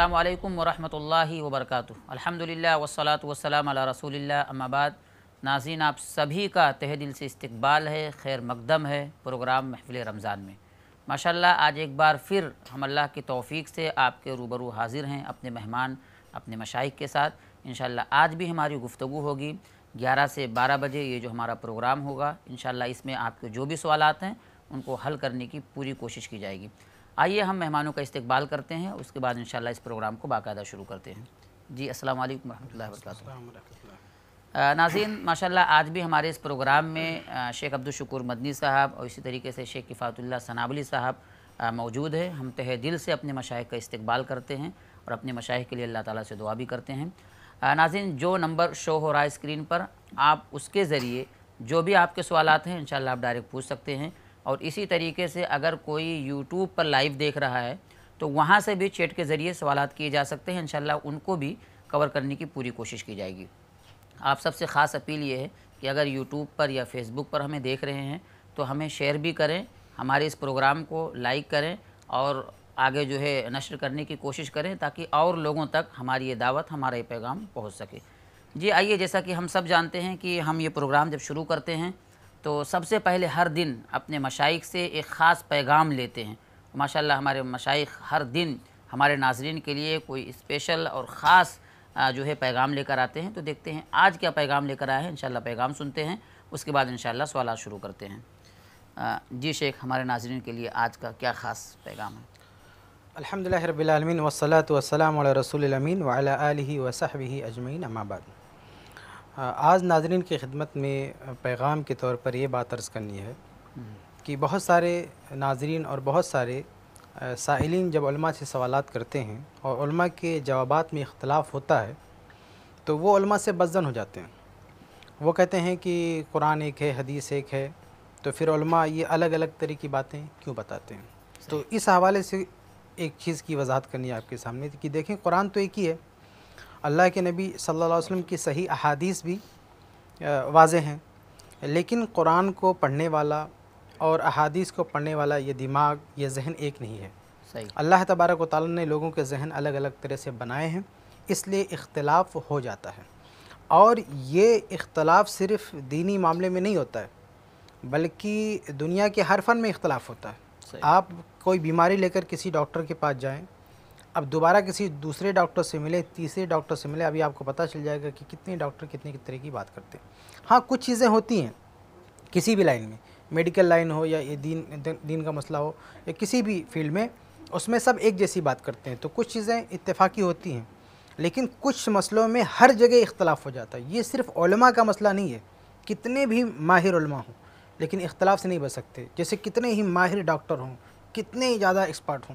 अल्लाम वरहमल वबरक अलहमदिल्ला वसलात वसलाम रसूलिल्ला अम्माबाद नाजीन आप सभी का तह दिल से इस्तबाल है खैर मकदम है प्रोग्राम महफिल रमज़ान में माशाल्लाह आज एक बार फिर हम अल्लाह की तौफीक से आपके रूबरू हाजिर हैं अपने मेहमान अपने मशाइ के साथ इन आज भी हमारी गुफ्तु होगी ग्यारह से बारह बजे ये जो हमारा प्रोग्राम होगा इन इसमें आपके जो भी सवाल हैं उनको हल करने की पूरी कोशिश की जाएगी आइए हम मेहमानों का इस्तेबाल करते हैं उसके बाद इन इस प्रोग्राम को बाकायदा शुरू करते हैं जी असल वालेकुम रहमतुल्लाहि नाजीन माशाल्लाह आज भी हमारे इस प्रोग्राम में शेख अब्दुल शकूर मदनी साहब और इसी तरीके से शेख किफ़ातुल्ला सनावली साहब मौजूद है हम तहे दिल से अपने मशाइ का इस्तबाल करते हैं और अपने मशाइ के लिए अल्लाह ताला से दुआ भी करते हैं नाजिन जो नंबर शो हो रहा है स्क्रीन पर आप उसके ज़रिए जो भी आपके सवाल हैं इन आप डायरेक्ट पूछ सकते हैं और इसी तरीके से अगर कोई YouTube पर लाइव देख रहा है तो वहाँ से भी चैट के ज़रिए सवाल किए जा सकते हैं इन उनको भी कवर करने की पूरी कोशिश की जाएगी आप सबसे ख़ास अपील ये है कि अगर यूट्यूब पर या फेसबुक पर हमें देख रहे हैं तो हमें शेयर भी करें हमारे इस प्रोग्राम को लाइक करें और आगे जो है नशर करने की कोशिश करें ताकि और लोगों तक हमारी ये दावत हमारा ये पैगाम पहुँच सके जी आइए जैसा कि हम सब जानते हैं कि हम ये प्रोग्राम जब शुरू करते हैं तो सबसे पहले हर दिन अपने मशाइक से एक ख़ास पैगाम लेते हैं माशाल्लाह हमारे मशाइक हर दिन हमारे नाजरन के लिए कोई स्पेशल और ख़ास जो है पैगाम लेकर आते हैं तो देखते हैं आज क्या पैगाम लेकर आए हैं इन पैगाम सुनते हैं उसके बाद इंशाल्लाह सवाल शुरू करते हैं जी शेख हमारे नाजरन के लिए आज का क्या ख़ास पैगाम है अलहमदिल्ला रबालमीन वसलात वसलाम रसूलमीन वाला वसहबी अजमैन अमाबाद आज नाजरन की खिदमत में पैगाम के तौर पर ये बात अर्ज़ करनी है हम्म। कि बहुत सारे नाजरन और बहुत सारे साहिलिन जब उलमा से सवाल करते हैं और उलमा के जवाब में इख्तलाफ होता है तो वो उलमा से बजन हो जाते हैं वो कहते हैं कि कुरान एक है हदीस एक है तो फिर उलमा ये अलग अलग तरह की बातें क्यों बताते हैं तो इस हवाले से एक चीज़ की वजाहत करनी है आपके सामने कि देखें कुरान तो एक ही है अल्लाह के नबी सल्लल्लाहु अलैहि वसल्लम की सही अहादीस भी वाज हैं लेकिन कुरान को पढ़ने वाला और अहादीस को पढ़ने वाला ये दिमाग ये जहन एक नहीं है सही अल्लाह तबारक वाली ने लोगों के जहन अलग अलग तरह से बनाए हैं इसलिए इख्तलाफ हो जाता है और ये इख्तलाफ सिर्फ दीनी मामले में नहीं होता है बल्कि दुनिया के हर फन में इख्तलाफ होता है आप कोई बीमारी लेकर किसी डॉक्टर के पास जाएं अब दोबारा किसी दूसरे डॉक्टर से मिले तीसरे डॉक्टर से मिले अभी आपको पता चल जाएगा कि कितने डॉक्टर कितने तरह की बात करते हैं हाँ कुछ चीज़ें होती हैं किसी भी लाइन में मेडिकल लाइन हो या ये दीन दीन का मसला हो या किसी भी फील्ड में उसमें सब एक जैसी बात करते हैं तो कुछ चीज़ें इतफाक़ी होती हैं लेकिन कुछ मसलों में हर जगह इख्तलाफ हो जाता है ये सिर्फ ओलमा का मसला नहीं है कितने भी माहिर हों लेकिन इख्तलाफ से नहीं बच सकते जैसे कितने ही माहिर डॉक्टर हों कितने ही ज़्यादा एक्सपर्ट हों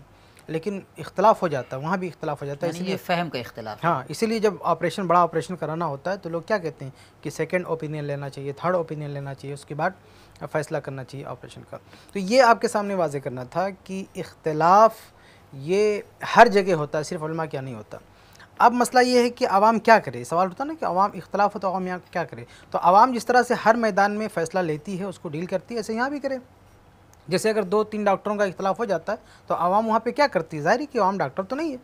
लेकिन इख्तलाफ हो जाता है वहाँ भी इख्तलाफ हो जाता है इसलिए फहम का इख्तलाफ हाँ इसीलिए जब ऑपरेशन बड़ा ऑपरेशन कराना होता है तो लोग क्या कहते हैं कि सेकेंड ओपिनियन लेना चाहिए थर्ड ओपिनियन लेना चाहिए उसके बाद फ़ैसला करना चाहिए ऑपरेशन का तो ये आपके सामने वाजे करना था कि इख्तलाफ ये हर जगह होता है सिर्फ क्या नहीं होता अब मसला ये है कि आवाम क्या करे सवाल होता है ना कि आवाम इख्तलाफ हो तो आवाम यहाँ क्या करे तो आवाम जिस तरह से हर मैदान में फ़ैसला लेती है उसको डील करती है ऐसे यहाँ भी करे जैसे अगर दो तीन डॉक्टरों का इख्तलाफ हो जाता है तो आवाम वहाँ पे क्या करती है ज़ाहिर है कि आवाम डॉक्टर तो नहीं है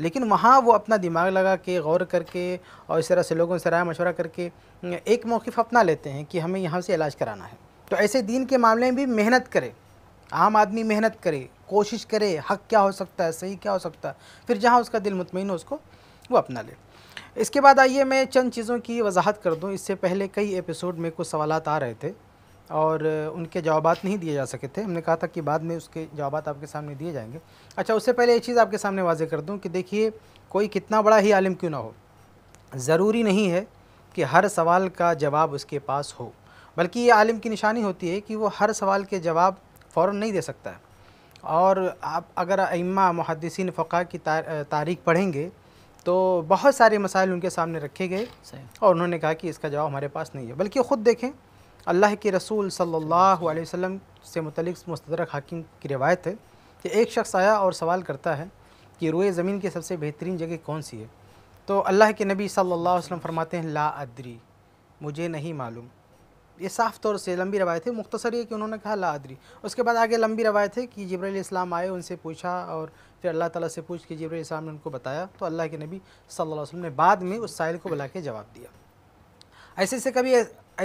लेकिन वहाँ वो अपना दिमाग लगा के गौर करके और इस तरह से लोगों से राय मशवरा करके एक मौक़ अपना लेते हैं कि हमें यहाँ से इलाज कराना है तो ऐसे दीन के मामले में भी मेहनत करे आम आदमी मेहनत करे कोशिश करे हक क्या हो सकता है सही क्या हो सकता है फिर जहाँ उसका दिल मुतमिन हो उसको वो अपना ले इसके बाद आइए मैं चंद चीज़ों की वजाहत कर दूँ इससे पहले कई एपिसोड में कुछ सवाल आ रहे थे और उनके जवाब नहीं दिए जा सके थे हमने कहा था कि बाद में उसके जवाब आपके सामने दिए जाएंगे अच्छा उससे पहले ये चीज़ आपके सामने वाजे कर दूँ कि देखिए कोई कितना बड़ा ही आलिम क्यों ना हो ज़रूरी नहीं है कि हर सवाल का जवाब उसके पास हो बल्कि ये आलिम की निशानी होती है कि वो हर सवाल के जवाब फ़ौर नहीं दे सकता है और आप अगर अम्मा मुहदसिन फ़ा की तारीख पढ़ेंगे तो बहुत सारे मसाइल उनके सामने रखे गए और उन्होंने कहा कि इसका जवाब हमारे पास नहीं है बल्कि ख़ुद देखें अल्लाह के रसूल सल्लल्लाहु अलैहि वसल्लम से मुतलिक मुस्तरक हाकिम की रिवायत है कि एक शख्स आया और सवाल करता है कि रोए ज़मीन की सबसे बेहतरीन जगह कौन सी है तो अल्लाह के नबी सल्लल्लाहु अलैहि वसल्लम फरमाते हैं ला अदरी मुझे नहीं मालूम ये साफ़ तौर से लंबी रवायत है मुख्तसर ये कि उन्होंने कहा ला अदरी उसके बाद आगे लंबी रवायत है कि जबरील इस्लाम आए उनसे पूछा और फिर अल्लाह ताला से पूछ के जबरील इस्लाम ने उनको बताया तो अल्लाह के नबी सल्लल्लाहु अलैहि वसल्लम ने बाद में उस साइल को बुला के जवाब दिया ऐसे से कभी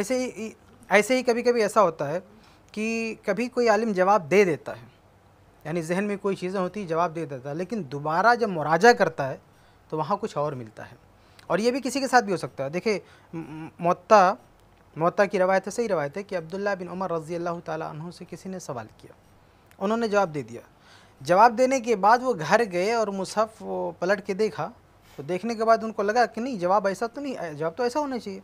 ऐसे ही ऐसे ही कभी कभी ऐसा होता है कि कभी कोई आलिम जवाब दे देता है यानी जहन में कोई चीज़ें होती है जवाब दे देता है लेकिन दोबारा जब मुराजा करता है तो वहाँ कुछ और मिलता है और ये भी किसी के साथ भी हो सकता है देखिए मोता मोता की रवायत है सही रवायत है कि अब्दुल्ला बिन उमर रज़ी अल्लाह तहों से किसी ने सवाल किया उन्होंने जवाब दे दिया जवाब देने के बाद वो घर गए और मुसहफ़ पलट के देखा तो देखने के बाद उनको लगा कि नहीं जवाब ऐसा तो नहीं जवाब तो ऐसा होना चाहिए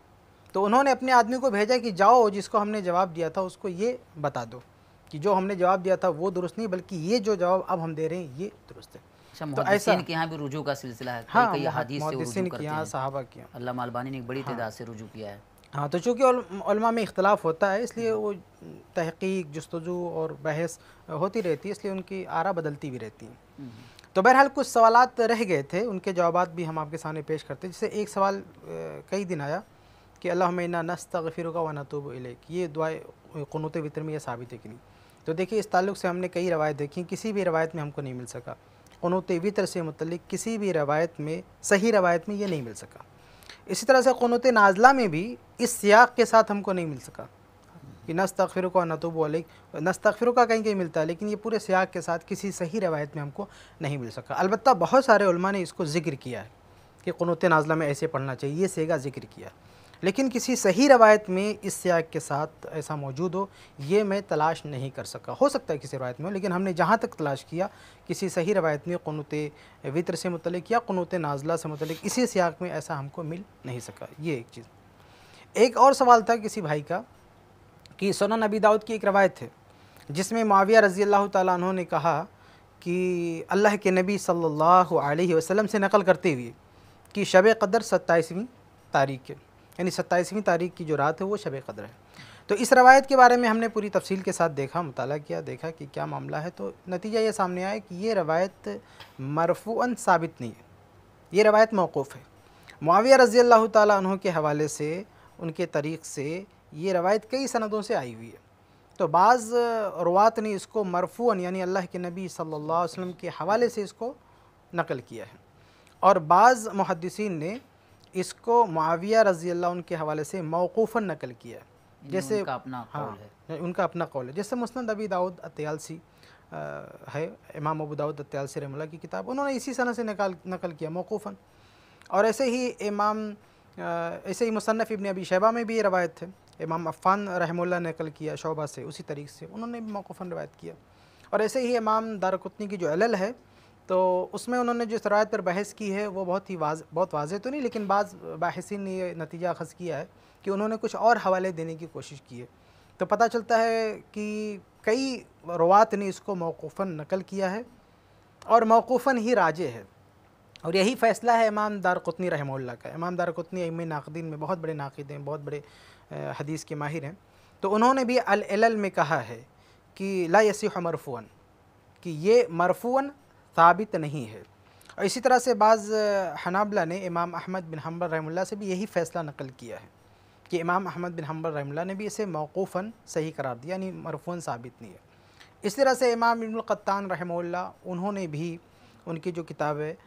तो उन्होंने अपने आदमी को भेजा कि जाओ जिसको हमने जवाब दिया था उसको ये बता दो कि जो हमने जवाब दिया था वो दुरुस्त नहीं बल्कि ये जो जवाब अब हम दे रहे हैं ये दुरुस्त है अच्छा, तो ऐसा के यहाँ भी रुजू का सिलसिला है हाँ, कई हदीस से करते हैं अल्लाह मालबानी ने एक बड़ी हाँ, से रुजू किया है हाँ तो चूँकि में इख्तलाफ होता है इसलिए वो तहकीक जस्तजू और बहस होती रहती है इसलिए उनकी आरा बदलती भी रहती है हम्म। तो बहरहाल कुछ सवाल रह गए थे उनके जवाब भी हम आपके सामने पेश करते जैसे एक सवाल कई दिन आया कि अल्लाह मैना नस्तफ़िर व वनतूब इलेक ये दुआए क़नूत वितर में यह साबित है कि नहीं तो देखिए इस तल्लु से हमने कई रवायत देखी किसी भी रवायत में हमको नहीं मिल सका क़नूत वितर से मतलब किसी भी रवायत में सही रवायत में ये नहीं मिल सका इसी तरह से क़नूत नाजला में भी इस सियाक के साथ हमको नहीं मिल सका कि नस्तफ़िर का नतूब नस्त नस्तफ़िर का कहीं कहीं मिलता है लेकिन ये पूरे सियाक के साथ किसी सही रवायत में हमको नहीं मिल सका अलबत्त बहुत सारे ने इसको ज़िक्र किया है कि क़नूत नाजला में ऐसे पढ़ना चाहिए ये सेगा ज़िक्र किया लेकिन किसी सही रवायत में इस स्याग के साथ ऐसा मौजूद हो ये मैं तलाश नहीं कर सका हो सकता है किसी रवायत में लेकिन हमने जहाँ तक तलाश किया किसी सही रवायत में क़नूत वितर से मतलब या क़नूत नाजला से मतलब इसी सियाक में ऐसा हमको मिल नहीं सका ये एक चीज़ एक और सवाल था किसी भाई का कि सोना नबी दाऊद की एक रवायत है जिसमें माविया रज़ी अल्लाह तु ने कहा कि अल्लाह के नबी सल्लल्लाहु अलैहि वसल्लम से नकल करते हुए कि शब कदर सत्ताईसवीं तारीख है यानी सत्ताईसवीं तारीख की जो रात है वो शब कदर है तो इस रवायत के बारे में हमने पूरी तफसील के साथ देखा मुताल किया देखा कि क्या मामला है तो नतीजा ये सामने आया कि ये रवायत मरफून साबित नहीं है ये रवायत मौकूफ़ है माविया रज़ी अल्लाह तहों के हवाले से उनके तरीक़ से ये रवायत कई सनदों से आई हुई है तो बाज़ रवात ने इसको मरफून यानी अल्लाह के नबी सल्ला अलैहि के हवाले से इसको नकल किया है और बाज़ मुहदसिन ने इसको माविया रजी अल्लाह के हवाले से मौकूफ़ा नकल किया जैसे उनका अपना हाँ है। उनका अपना कौल है जैसे मुस्ंद अबी दाऊद अत्यालसी है इमाम अबू दाऊद अत्यालसी रहमल्ला की किताब उन्होंने इसी सनह से निकाल नकल किया मौकूफ़ा और ऐसे ही इमाम ऐसे ही मुसनफ़ इबन अबी शहबा में भी ये रवायत है इमाम अफ़ान रहमुल्ला ने नकल किया शोबा से उसी तरीक़े से उन्होंने भी मौकूफ़ा रवायत किया और ऐसे ही इमाम दारकुतनी की जो अलल है तो उसमें उन्होंने जो शराय पर बहस की है वो बहुत ही वाज बहुत वाज तो नहीं लेकिन बाज़ बाहसिन ने ये नतीजा अखज़ किया है कि उन्होंने कुछ और हवाले देने की कोशिश की है तो पता चलता है कि कई रवात ने इसको मौकूफ़ा नकल किया है और मौकूफ़ा ही राजे है और यही फ़ैसला है इमाम दार कुतनी रहमल्ला का इमाम दार कुतनी इम नाकदीन में बहुत बड़े नाकद हैं बहुत बड़े हदीस के माहिर हैं तो उन्होंने भी अल में कहा है कि ला यसी मरफून कि ये मरफून साबित नहीं है और इसी तरह से बाज़ हनाबला ने इमाम अहमद बिन हम्बर रहमुल्ला से भी यही फ़ैसला नकल किया है कि इमाम अहमद बिन हम्बर रहमुल्ला ने भी इसे मौक़ूफ़न सही करार दिया यानी मरफून साबित नहीं है इस तरह से इमाम इब्नकत्तान रहमुल्ला उन्होंने भी उनकी जो किताब है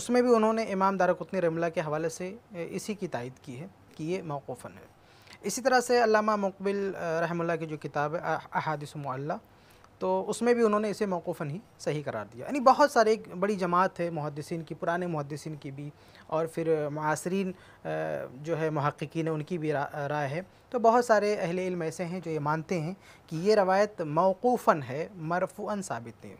उसमें भी उन्होंने इमाम दारकुतनी रहमुल्ला के हवाले से इसी की तायद की है कि ये मौक़ूफ़न है इसी तरह से अलामा मुकबिल रहमुल्ला की जो किताब है अहादिस तो उसमें भी उन्होंने इसे मौक़ूफ़न ही सही करार दिया यानी बहुत सारे एक बड़ी जमात है मुहदसिन की पुराने मुहदसिन की भी और फिर मासरीन जो है महक्कीन उनकी भी रा, राय है तो बहुत सारे अहले इल्म ऐसे हैं जो ये मानते हैं कि ये रवायत मौकूफ़न है मरफून साबित है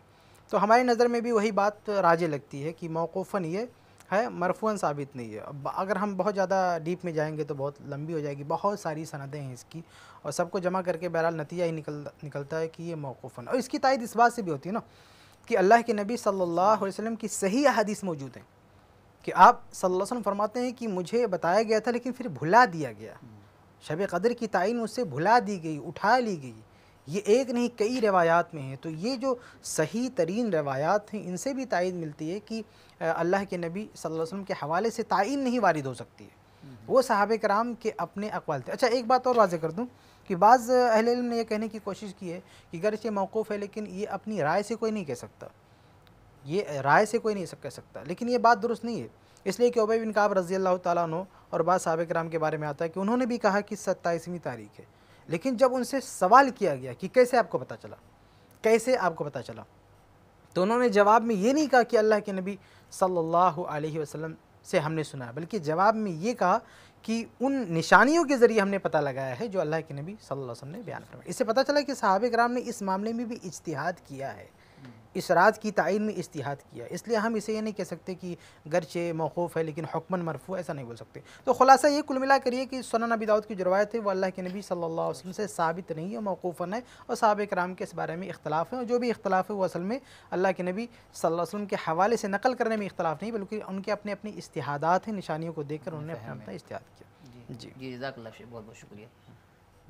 तो हमारी नज़र में भी वही बात राजे लगती है कि मौक़ूफ़न ये है मरफून साबित नहीं है अगर हम बहुत ज़्यादा डीप में जाएंगे तो बहुत लंबी हो जाएगी बहुत सारी सनदें हैं इसकी और सबको जमा करके बहरहाल नतीजा ही निकल निकलता है कि ये मौकूफ़न और इसकी तायद इस बात से भी होती है ना कि अल्लाह के नबी सल्लल्लाहु अलैहि वसल्लम की सही अहदीस मौजूद हैं कि आप सल्लल्लाहु अलैहि वसल्लम फरमाते हैं कि मुझे बताया गया था लेकिन फिर भुला दिया गया शब कदर की तयन उससे भुला दी गई उठा ली गई ये एक नहीं कई रवायात में हैं तो ये जो सही तरीन रवायात हैं इनसे भी तायद मिलती है कि अल्लाह के नबी सल्लल्लाहु अलैहि वसल्लम के हवाले से तयन नहीं वारिद हो सकती है हम्म। वो सहाब कराम के अपने अकवाल थे अच्छा एक बात और वाज कर दूँ कि बाज़ अहल ने यह कहने की कोशिश की है कि गरचे मौकूफ़ है लेकिन ये अपनी राय से कोई नहीं कह सकता ये राय से कोई नहीं कह सकता लेकिन ये बात दुरुस्त नहीं है इसलिए कि उबई बिन काब रज़ी अल्लाह ताली और बाद साहब कराम के बारे में आता है कि उन्होंने भी कहा कि सत्ताईसवीं तारीख है लेकिन जब उनसे सवाल किया गया कि कैसे आपको पता चला कैसे आपको पता चला तो उन्होंने जवाब में ये नहीं कहा कि अल्लाह के नबी सल्लल्लाहु अलैहि वसल्लम से हमने सुना बल्कि जवाब में ये कहा कि उन निशानियों के ज़रिए हमने पता लगाया है जो अल्लाह के नबी सल्लल्लाहु अलैहि वसल्लम ने बयान फरमाया इससे पता चला कि साहब कराम ने इस मामले में भी इजतहाद किया है राज की तयन में इस्तिहाद किया इसलिए हम इसे ये नहीं कह सकते कि गरचे मौकूफ़ है लेकिन हुक्मन मरफू ऐसा नहीं बोल सकते तो खुलासा ये कुल मिला करिए कि सोना नबी दाऊद की जो रवायत है वो अल्लाह के नबी सल्ला अलैहि से साबित नहीं है मौकूफ़न है और साहब कराम के इस बारे में इख्तलाफ है और जो भी इख्तलाफ है वो असल में अल्लाह के नबी सल अलैहि के हवाले से नकल करने में इख्तलाफ नहीं बल्कि उनके अपने अपने इस्तिहादात हैं निशानियों को देख कर उन्होंने अपना अपना इस्तिहाद किया जी जी जजाक बहुत बहुत शुक्रिया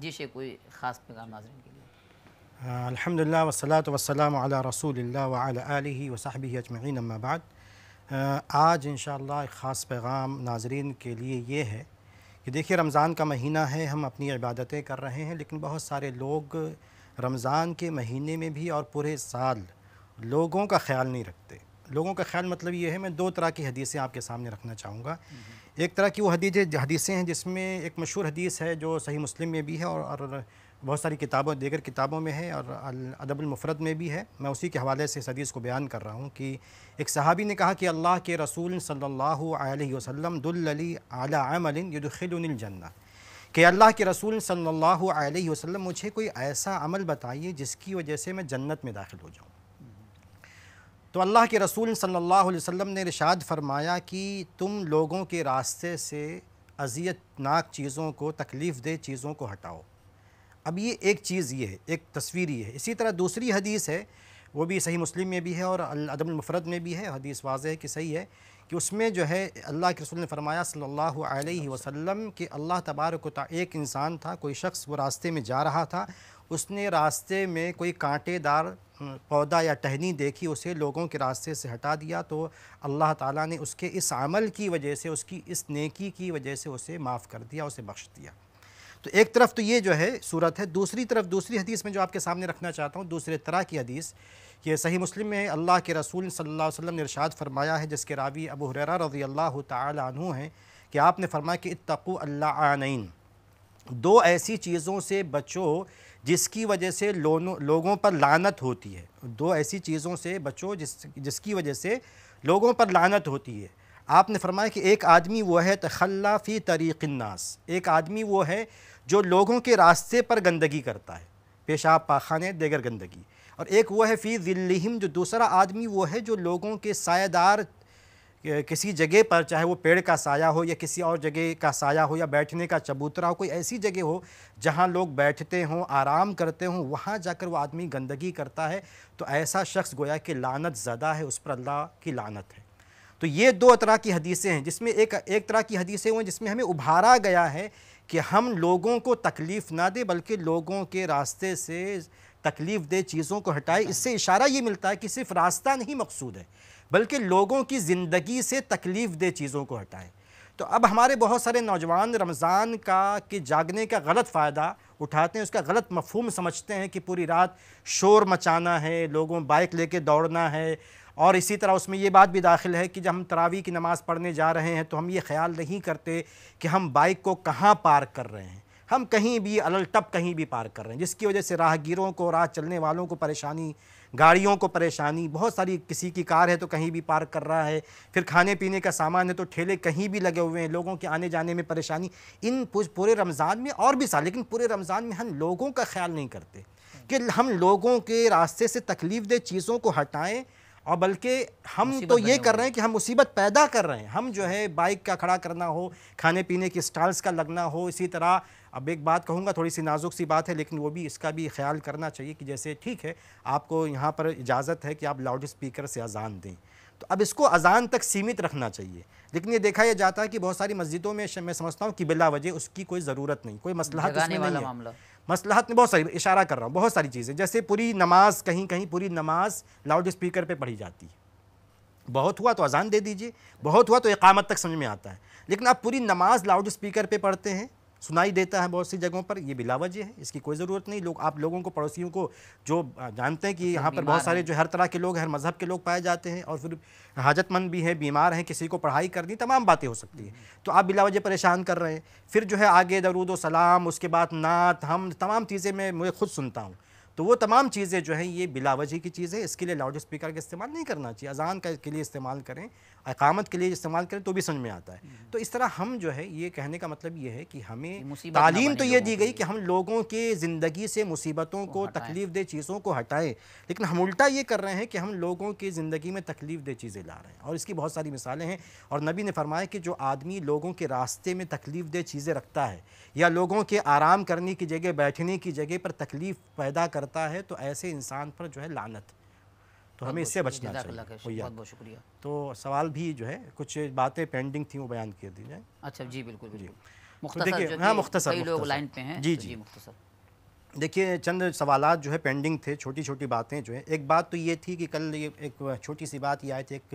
जी शे कोई ख़ास पैगाम नाजरन के लिए अल्हम्दुलिल्लाह वसलात वसलाम अला रसूलिल्लाह व अला आलिहि अजमैन अम्मा आज इन ख़ास पैगाम नाजरन के लिए ये है कि देखिए रमज़ान का महीना है हम अपनी इबादतें कर रहे हैं लेकिन बहुत सारे लोग रमज़ान के महीने में भी और पूरे साल लोगों का ख्याल नहीं रखते लोगों का ख्याल मतलब ये है मैं दो तरह की हदीसें आपके सामने रखना चाहूँगा एक तरह की वो हदीज हदीसें हैं जिसमें एक मशहूर हदीस है जो सही मुस्लिम में भी है और बहुत सारी किताबों देकर किताबों में है और अदबुलमफरत में भी है मैं उसी के हवाले से इस हदीस को बयान कर रहा हूँ कि एक सहाबी ने कहा कि अल्लाह के रसूल सल्ला अलैहि वसल्लम आला अमलिन यदखिलजन्ना कि अल्लाह के रसूल सल्ला अलैहि मुझे कोई ऐसा अमल बताइए जिसकी वजह से मैं जन्नत में दाखिल हो जाऊँ तो अल्लाह के रसूल सल्ला वसम वसल्लम ने रिशाद फरमाया कि तुम लोगों के रास्ते से अजियतनाक चीज़ों को तकलीफ़ दे चीज़ों को हटाओ अब ये एक चीज़ ये है एक तस्वीर ये है इसी तरह दूसरी हदीस है वो भी सही मुस्लिम में भी है और अदमफरद में भी है हदीस वाज है कि सही है कि उसमें जो है अल्लाह के रसूल ने फरमाया सल्लल्लाहु अलैहि वसल्लम कि अल्लाह तबारक एक इंसान था कोई शख्स वो रास्ते में जा रहा था उसने रास्ते में कोई कांटेदार पौधा या टहनी देखी उसे लोगों के रास्ते से हटा दिया तो अल्लाह ताला ने उसके इस अमल की वजह से उसकी इस नेकी की वजह से उसे माफ़ कर दिया उसे बख्श दिया तो एक तरफ तो ये जो है सूरत है दूसरी तरफ दूसरी हदीस में जो आपके सामने रखना चाहता हूँ दूसरे तरह की हदीस ये सही मुस्लिम में अल्लाह के रसूल सल्लल्लाहु अलैहि वसल्लम ने इरशाद फरमाया है जिसके रावी अबू हर रजी अल्लाह तु हैं कि आपने फरमाया कि इतक़ू अल्लाह आनैन दो ऐसी चीज़ों से बचो जिसकी वजह से लोगों पर लानत होती है दो ऐसी चीज़ों से बचो जिस जिसकी वजह से लोगों पर लानत होती है आपने फरमाया कि एक आदमी वो है तखल्ला फ़ी तरीक़न्नास एक आदमी वो है जो लोगों के रास्ते पर गंदगी करता है पेशाब पाखाने देगर गंदगी और एक वो है फ़ी ज़िल्लिम जो दूसरा आदमी वो है जो लोगों के सायेदार किसी जगह पर चाहे वो पेड़ का साया हो या किसी और जगह का साया हो या बैठने का चबूतरा हो कोई ऐसी जगह हो जहाँ लोग बैठते हों आराम करते हों वहाँ जाकर वो आदमी गंदगी करता है तो ऐसा शख्स गोया कि लानत ज़्यादा है उस पर अल्लाह की लानत है तो ये दो तरह की हदीसें हैं जिसमें एक एक तरह की हदीसें हुई जिसमें हमें उभारा गया है कि हम लोगों को तकलीफ़ ना दे बल्कि लोगों के रास्ते से तकलीफ़ दे चीज़ों को हटाए इससे इशारा ये मिलता है कि सिर्फ रास्ता नहीं मकसूद है बल्कि लोगों की ज़िंदगी से तकलीफ़ दे चीज़ों को हटाएं तो अब हमारे बहुत सारे नौजवान रमज़ान का कि जागने का गलत फ़ायदा उठाते हैं उसका गलत मफहम समझते हैं कि पूरी रात शोर मचाना है लोगों बाइक लेके दौड़ना है और इसी तरह उसमें ये बात भी दाखिल है कि जब हम तरावी की नमाज़ पढ़ने जा रहे हैं तो हम ये ख्याल नहीं करते कि हम बाइक को कहाँ पार्क कर रहे हैं हम कहीं भी अलल टप कहीं भी पार्क कर रहे हैं जिसकी वजह से राहगीरों को राह चलने वालों को परेशानी गाड़ियों को परेशानी बहुत सारी किसी की कार है तो कहीं भी पार्क कर रहा है फिर खाने पीने का सामान है तो ठेले कहीं भी लगे हुए हैं लोगों के आने जाने में परेशानी इन पूरे रमज़ान में और भी सा लेकिन पूरे रमज़ान में हम लोगों का ख्याल नहीं करते कि हम लोगों के रास्ते से तकलीफ दे चीज़ों को हटाएं और बल्कि हम तो ये कर रहे हैं कि हम मुसीबत पैदा कर रहे हैं हम जो है बाइक का खड़ा करना हो खाने पीने की स्टॉल्स का लगना हो इसी तरह अब एक बात कहूँगा थोड़ी सी नाजुक सी बात है लेकिन वो भी इसका भी ख्याल करना चाहिए कि जैसे ठीक है आपको यहाँ पर इजाज़त है कि आप लाउड स्पीकर से अजान दें तो अब इसको अजान तक सीमित रखना चाहिए लेकिन ये देखा यह जाता है कि बहुत सारी मस्जिदों में मैं समझता हूँ कि बिला वजह उसकी कोई ज़रूरत नहीं कोई मसला नहीं है मसलहत में बहुत सारी इशारा कर रहा हूँ बहुत सारी चीज़ें जैसे पूरी नमाज कहीं कहीं पूरी नमाज लाउड स्पीकर पर पढ़ी जाती है बहुत हुआ तो अजान दे दीजिए बहुत हुआ तो एकामत तक समझ में आता है लेकिन आप पूरी नमाज लाउड स्पीकर पर पढ़ते हैं सुनाई देता है बहुत सी जगहों पर ये बिलावज है इसकी कोई ज़रूरत नहीं लोग आप लोगों को पड़ोसियों को जो जानते हैं कि यहाँ पर बहुत सारे जो हर तरह के लोग हर मज़हब के लोग पाए जाते हैं और फिर हाजतमंद भी हैं बीमार हैं किसी को पढ़ाई करनी तमाम बातें हो सकती हैं हम्म। तो आप बिलावज परेशान कर रहे हैं फिर जो है आगे दरूद सलाम उसके बाद नात हम तमाम चीज़ें मैं मुझे खुद सुनता हूँ तो वो तमाम चीज़ें जो हैं ये बिलावजी की चीज़ें इसके लिए लाउड स्पीकर का इस्तेमाल नहीं करना चाहिए अजान का के लिए इस्तेमाल करें अकामत के लिए इस्तेमाल करें तो भी समझ में आता है हम्म। तो इस तरह हम जो है ये कहने का मतलब ये है कि हमें तालीम तो ये दी गई कि हम लोगों के ज़िंदगी से मुसीबतों को तकलीफ दे चीज़ों को हटाएं लेकिन हम उल्टा ये कर रहे हैं कि हम लोगों की ज़िंदगी में तकलीफ दे चीज़ें ला रहे हैं और इसकी बहुत सारी मिसालें हैं और नबी ने फरमाया कि जो आदमी लोगों के रास्ते में तकलीफ दे चीज़ें रखता है या लोगों के आराम करने की जगह बैठने की जगह पर तकलीफ़ पैदा करता है तो ऐसे इंसान पर जो है लानत तो हमें इससे बचना चाहिए बहुत बहुत शुक्रिया तो सवाल भी जो है कुछ बातें पेंडिंग थी वो बयान कर दी जाए अच्छा जी बिल्कुल जी तो देखिए हाँ मुख्तसर लोग लाइन पे हैं तो जी जी मुख्तसर देखिए चंद सवाल जो है पेंडिंग थे छोटी छोटी बातें जो है एक बात तो ये थी कि कल ये एक छोटी सी बात ये आई थी एक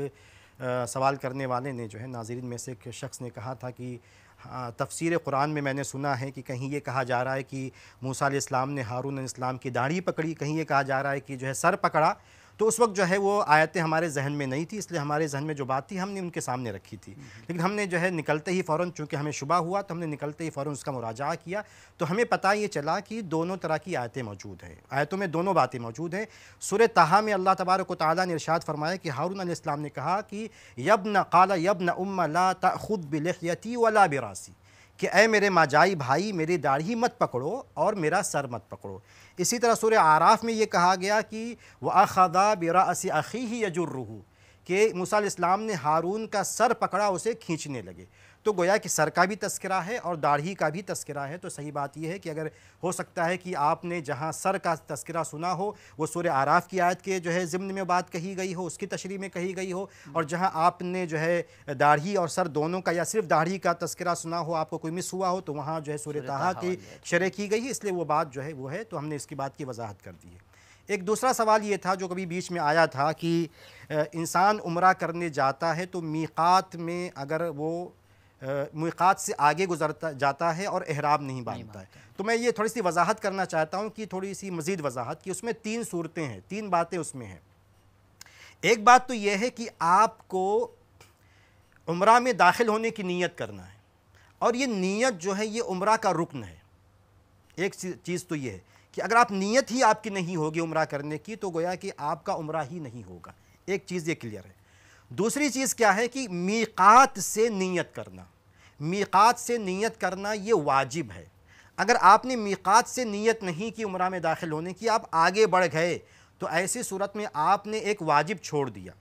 आ, सवाल करने वाले ने जो है नाजरन में से एक शख्स ने कहा था कि हाँ, तफसीर कुरान में मैंने सुना है कि कहीं ये कहा जा रहा है कि मूसा इस्लाम ने हारून इस्लाम की दाढ़ी पकड़ी कहीं ये कहा जा रहा है कि जो है सर पकड़ा तो उस वक्त जो है वो आयतें हमारे जहन में नहीं थी इसलिए हमारे जहन में जो बात थी हमने उनके सामने रखी थी लेकिन हमने जो है निकलते ही फ़ौर चूँकि हमें शुबा हुआ तो हमने निकलते ही फ़ौर उसका मुराजा किया तो हमें पता ये चला कि दोनों तरह की आयतें मौजूद हैं आयतों में दोनों बातें मौजूद हैं सुर तहा में अल्लाह तबारक ताली ने इर्शाद फरमाया कि हारून इस्लाम ने कहा कि यब न काला न उम ला खुद बिलखियती वला बिरासी कि अ मेरे माजाई भाई मेरी दाढ़ी मत पकड़ो और मेरा सर मत पकड़ो इसी तरह सूर्य आराफ़ में ये कहा गया कि व अखदा असी अखी ही यजुर्रहू के मूसा इस्लाम ने हारून का सर पकड़ा उसे खींचने लगे तो गोया कि सर का भी तस्करा है और दाढ़ी का भी तस्करा है तो सही बात यह है कि अगर हो सकता है कि आपने जहाँ सर का तस्करा सुना हो वो सूर्य आराफ की आयत के जो है ज़िम्न में बात कही गई हो उसकी तशरी में कही गई हो और जहाँ आपने जो है दाढ़ी और सर दोनों का या सिर्फ दाढ़ी का तस्करा सुना हो आपको कोई मिस हुआ हो तो वहाँ जो है सूर्य तहा की शरह की गई है इसलिए वो बात जो है वो है तो हमने इसकी बात की वजाहत कर दी है एक दूसरा सवाल ये था जो कभी बीच में आया था कि इंसान उम्र करने जाता है तो मीक़ात में अगर वो मुक़ात से आगे गुजरता जाता है और एहराब नहीं बांधता है तो मैं ये थोड़ी सी वजाहत करना चाहता हूँ कि थोड़ी सी मज़ीद वजाहत कि उसमें तीन सूरतें हैं तीन बातें उसमें हैं एक बात तो यह है कि आपको उम्र में दाखिल होने की नीयत करना है और ये नीयत जो है ये उम्र का रुकन है एक चीज़ तो ये है कि अगर आप नीयत ही आपकी नहीं होगी उम्र करने की तो गोया कि आपका उम्र ही नहीं होगा एक चीज़ ये क्लियर है दूसरी चीज़ क्या है कि मीकात से नीयत करना मीकात से नीयत करना ये वाजिब है अगर आपने मीकात से नीयत नहीं की उम्र में दाखिल होने की आप आगे बढ़ गए तो ऐसी सूरत में आपने एक वाजिब छोड़ दिया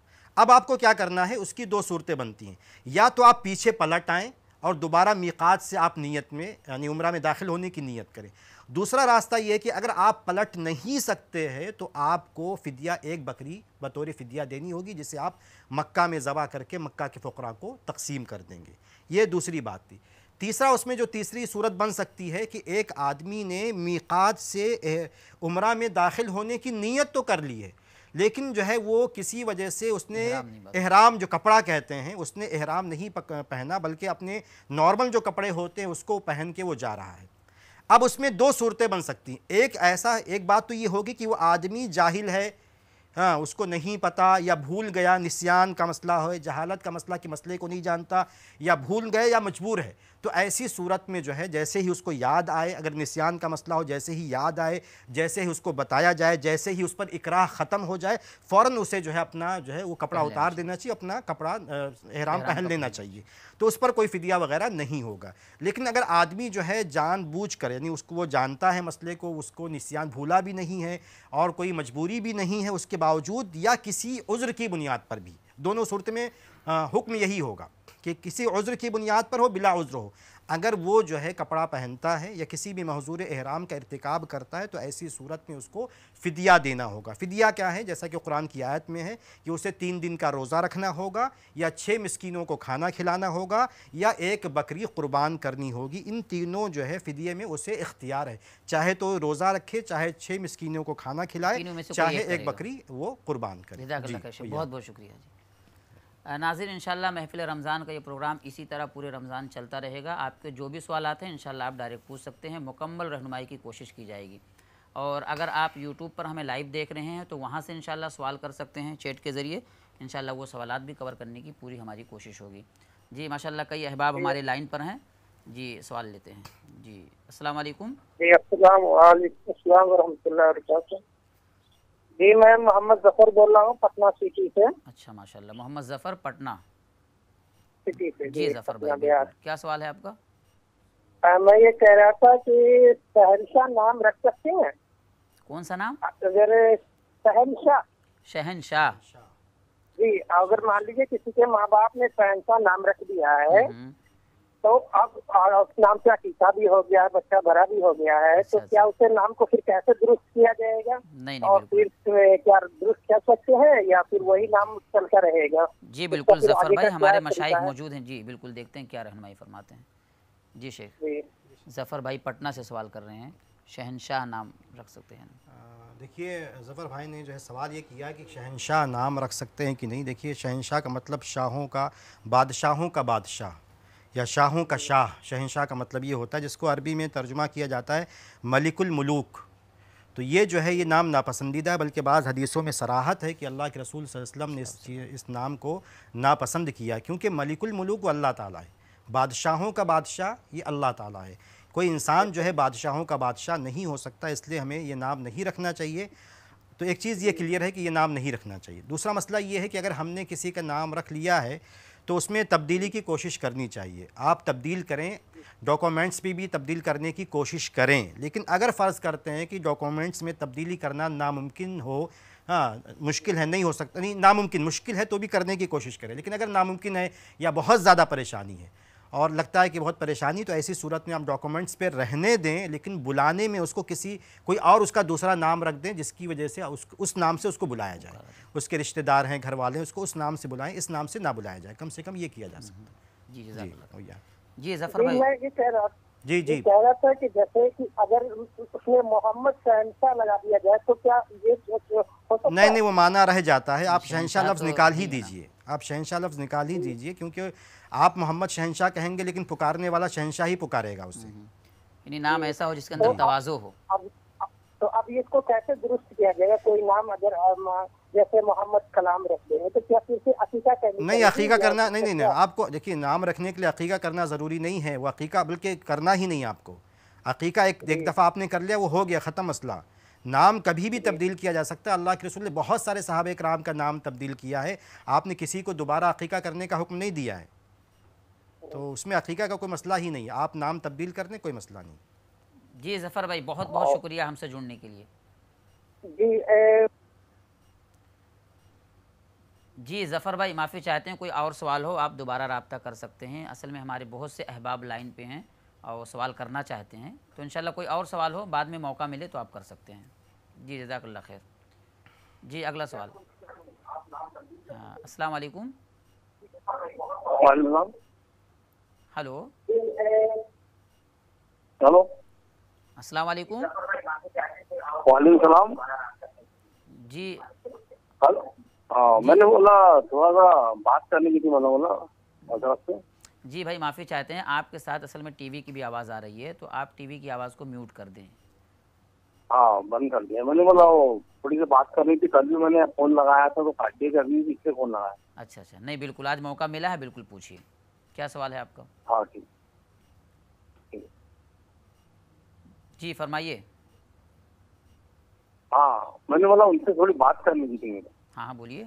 अब आपको क्या करना है उसकी दो सूरतें बनती हैं या तो आप पीछे पलट आएँ और दोबारा मीकात से आप नीयत में यानी उम्र में दाखिल होने की नीयत करें दूसरा रास्ता ये है कि अगर आप पलट नहीं सकते हैं तो आपको फ़िदिया एक बकरी बतौर फदिया देनी होगी जिसे आप मक्का में ज़बा करके मक्का के फ़करा को तकसीम कर देंगे ये दूसरी बात थी तीसरा उसमें जो तीसरी सूरत बन सकती है कि एक आदमी ने मीकात से उम्र में दाखिल होने की नीयत तो कर ली है लेकिन जो है वो किसी वजह से उसने एहराम जो कपड़ा कहते हैं उसने एहराम नहीं पहना बल्कि अपने नॉर्मल जो कपड़े होते हैं उसको पहन के वो जा रहा है अब उसमें दो सूरतें बन सकती हैं एक ऐसा एक बात तो ये होगी कि वो आदमी जाहिल है हाँ उसको नहीं पता या भूल गया निस्यान का मसला हो जहालत का मसला कि मसले को नहीं जानता या भूल गए या मजबूर है तो ऐसी सूरत में जो है जैसे ही उसको याद आए अगर निस्यान का मसला हो जैसे ही याद आए जैसे ही उसको बताया जाए जैसे ही उस पर इकराह ख़त्म हो जाए फ़ौर उसे जो है अपना जो है वो कपड़ा उतार देना चाहिए अपना कपड़ा एहराम पहन लेना चाहिए तो उस पर कोई फ़िदिया वगैरह नहीं होगा लेकिन अगर आदमी जो है जान बूझ कर यानी उसको वो जानता है मसले को उसको निस्यान भूला भी नहीं है और कोई मजबूरी भी नहीं है उसके बावजूद या किसी उज्र की बुनियाद पर भी दोनों सूरत में हुक्म यही होगा कि किसी उज़्र की बुनियाद पर हो बिला उज़्र हो अगर वो जो है कपड़ा पहनता है या किसी भी महजूर एहराम का irतकब करता है तो ऐसी सूरत में उसको फ़दिया देना होगा फ़िदिया क्या है जैसा कि कुरान की आयत में है कि उसे तीन दिन का रोज़ा रखना होगा या छः मस्किनों को खाना खिलाना होगा या एक बकरी क़ुरबान करनी होगी इन तीनों जो है फ़दिये में उसे इख्तियार है चाहे तो रोज़ा रखे चाहे छः मस्किनों को खाना खिलाए चाहे एक बकरी वो क़ुरबान करे बहुत बहुत शुक्रिया नाजिर इनशाला महफिल रमज़ान का ये प्रोग्राम इसी तरह पूरे रमज़ान चलता रहेगा आपके जो भी सवाल आते हैं शाला आप डायरेक्ट पूछ सकते हैं मुकम्मल रहनुमाई की कोशिश की जाएगी और अगर आप यूट्यूब पर हमें लाइव देख रहे हैं तो वहाँ से शाला सवाल कर सकते हैं चैट के ज़रिए इन वो सवाल भी कवर करने की पूरी हमारी कोशिश होगी जी माशाल्लाह कई अहबाब हमारे लाइन पर हैं जी सवाल लेते हैं जी अस्सलाम जी जी मैं मोहम्मद जफर बोल रहा हूँ पटना सिटी से अच्छा माशाल्लाह मोहम्मद जफर पटना सिटी से जी, जी जफर भाई क्या सवाल है आपका आ, मैं ये कह रहा था कि शहनशाह नाम रख सकते हैं कौन सा नाम अगर शहनशाह शहनशाह जी अगर मान लीजिए किसी के माँ बाप ने शहनशाह नाम रख दिया है हम्म। तो अब नाम का टीका भी हो गया है बच्चा भरा भी हो गया है तो अच्छा, क्या अच्छा। उसे नाम को फिर कैसे दुरुस्त किया जाएगा नहीं, नहीं, और फिर क्या दुरुस्त कर सकते हैं या फिर वही नाम चलता रहेगा जी बिल्कुल जफर भाई हमारे मशाइ मौजूद हैं जी बिल्कुल देखते हैं क्या रहनमाई फरमाते हैं जी शेख जफर भाई पटना से सवाल कर रहे हैं शहनशाह नाम रख सकते हैं देखिए ज़फ़र भाई ने जो है सवाल ये किया कि शहनशाह नाम रख सकते हैं कि नहीं देखिए शहनशाह का मतलब शाहों का बादशाहों का बादशाह या शाहों का शाह शहनशाह का मतलब ये होता है जिसको अरबी में तर्जुमा किया जाता है मलिकुल मलूक तो ये जो है ये नाम नापसंदीदा है बल्कि बाज़ हदीसों में सराहत है कि अल्लाह के रसूल वसम ने इस इस नाम को नापसंद किया क्योंकि मलिकुल मलूक अल्लाह ताला है बादशाहों का बादशाह ये अल्लाह ताला है कोई इंसान जो है बादशाहों का बादशाह नहीं हो सकता इसलिए हमें ये नाम नहीं रखना चाहिए तो एक चीज़ ये क्लियर है कि ये नाम नहीं रखना चाहिए दूसरा मसला ये है कि अगर हमने किसी का नाम रख लिया है तो उसमें तब्दीली की कोशिश करनी चाहिए आप तब्दील करें डॉक्यूमेंट्स भी भी तब्दील करने की कोशिश करें लेकिन अगर फ़र्ज़ करते हैं कि डॉक्यूमेंट्स में तब्दीली करना नामुमकिन हो हाँ मुश्किल है नहीं हो सकता नहीं नामुमकिन मुश्किल है तो भी करने की कोशिश करें लेकिन अगर नामुमकिन है या बहुत ज़्यादा परेशानी है और लगता है कि बहुत परेशानी तो ऐसी सूरत में आप डॉक्यूमेंट्स पे रहने दें लेकिन बुलाने में उसको किसी कोई और उसका दूसरा नाम रख दें जिसकी वजह से उस उस नाम से उसको बुलाया जाए उसके रिश्तेदार हैं घर वाले हैं उसको उस नाम से बुलाएं इस नाम से ना बुलाया जाए कम से कम ये किया जा हम्म। सकता है जी जी जफ़र भाई तो मैं ये कह रहा जी जी कह रहा था कि जैसे कि अगर उसमें मोहम्मद शहनशाह लगा दिया जाए तो क्या ये नहीं नहीं वो माना रह जाता है आप शहनशाह लफ्ज़ तो निकाल ही दीजिए आप शहनशाह लफ्ज़ निकाल ही दीजिए क्योंकि आप मोहम्मद शहनशाह कहेंगे लेकिन पुकारने वाला शहनशाह ही पुकारेगा उसे हम्म, हम्म। यानी नाम ऐसा हो जिसके अंदर तो तवाजो हो अब तो अब इसको कैसे दुरुस्त किया जाएगा कोई नाम अगर जैसे मोहम्मद कलाम रखते हैं तो क्या फिर से अकीका कहने नहीं अकीका करना नहीं नहीं नहीं अच्छा। आपको देखिए नाम रखने के लिए अकीका करना ज़रूरी नहीं है वो अकीका बल्कि करना ही नहीं आपको अकीका एक एक दफ़ा आपने कर लिया वो हो गया ख़त्म मसला नाम कभी भी तब्दील किया जा सकता है अल्लाह के रसूल ने बहुत सारे साहब कराम का नाम तब्दील किया है आपने किसी को दोबारा अकीका करने का हुक्म नहीं दिया है तो उसमें अकीका का कोई मसला ही नहीं है आप नाम तब्दील करने कोई मसला नहीं जी जफ़र भाई बहुत बहुत हाँ। शुक्रिया हमसे जुड़ने के लिए जी जी ज़फ़र भाई माफ़ी चाहते हैं कोई और सवाल हो आप दोबारा रबता कर सकते हैं असल में हमारे बहुत से अहबाब लाइन पे हैं और सवाल करना चाहते हैं तो इन कोई और सवाल हो बाद में मौका मिले तो आप कर सकते हैं जी जजाकल्ला खैर जी अगला सवाल हाँ, अस्सलाम वालेकुम हेलो हेलो अस्सलाम वालेकुम वालेकुम सलाम जी हेलो हाँ, मैंने बोला थोड़ा सा बात करने की थी मैंने बोला जी भाई माफ़ी चाहते हैं आपके साथ असल में टीवी की भी आवाज़ आ रही है तो आप टीवी की आवाज़ को म्यूट कर दें हाँ बंद कर दिया मैंने बोला वो थोड़ी सी बात करनी थी कल भी मैंने फ़ोन लगाया था तो काटिए करनी थी इससे फ़ोन लगाया अच्छा अच्छा नहीं बिल्कुल आज मौका मिला है बिल्कुल पूछिए क्या सवाल है आपका हाँ ठीक जी फरमाइए हाँ मैंने बोला उनसे थोड़ी बात करनी थी मेरे हाँ हाँ बोलिए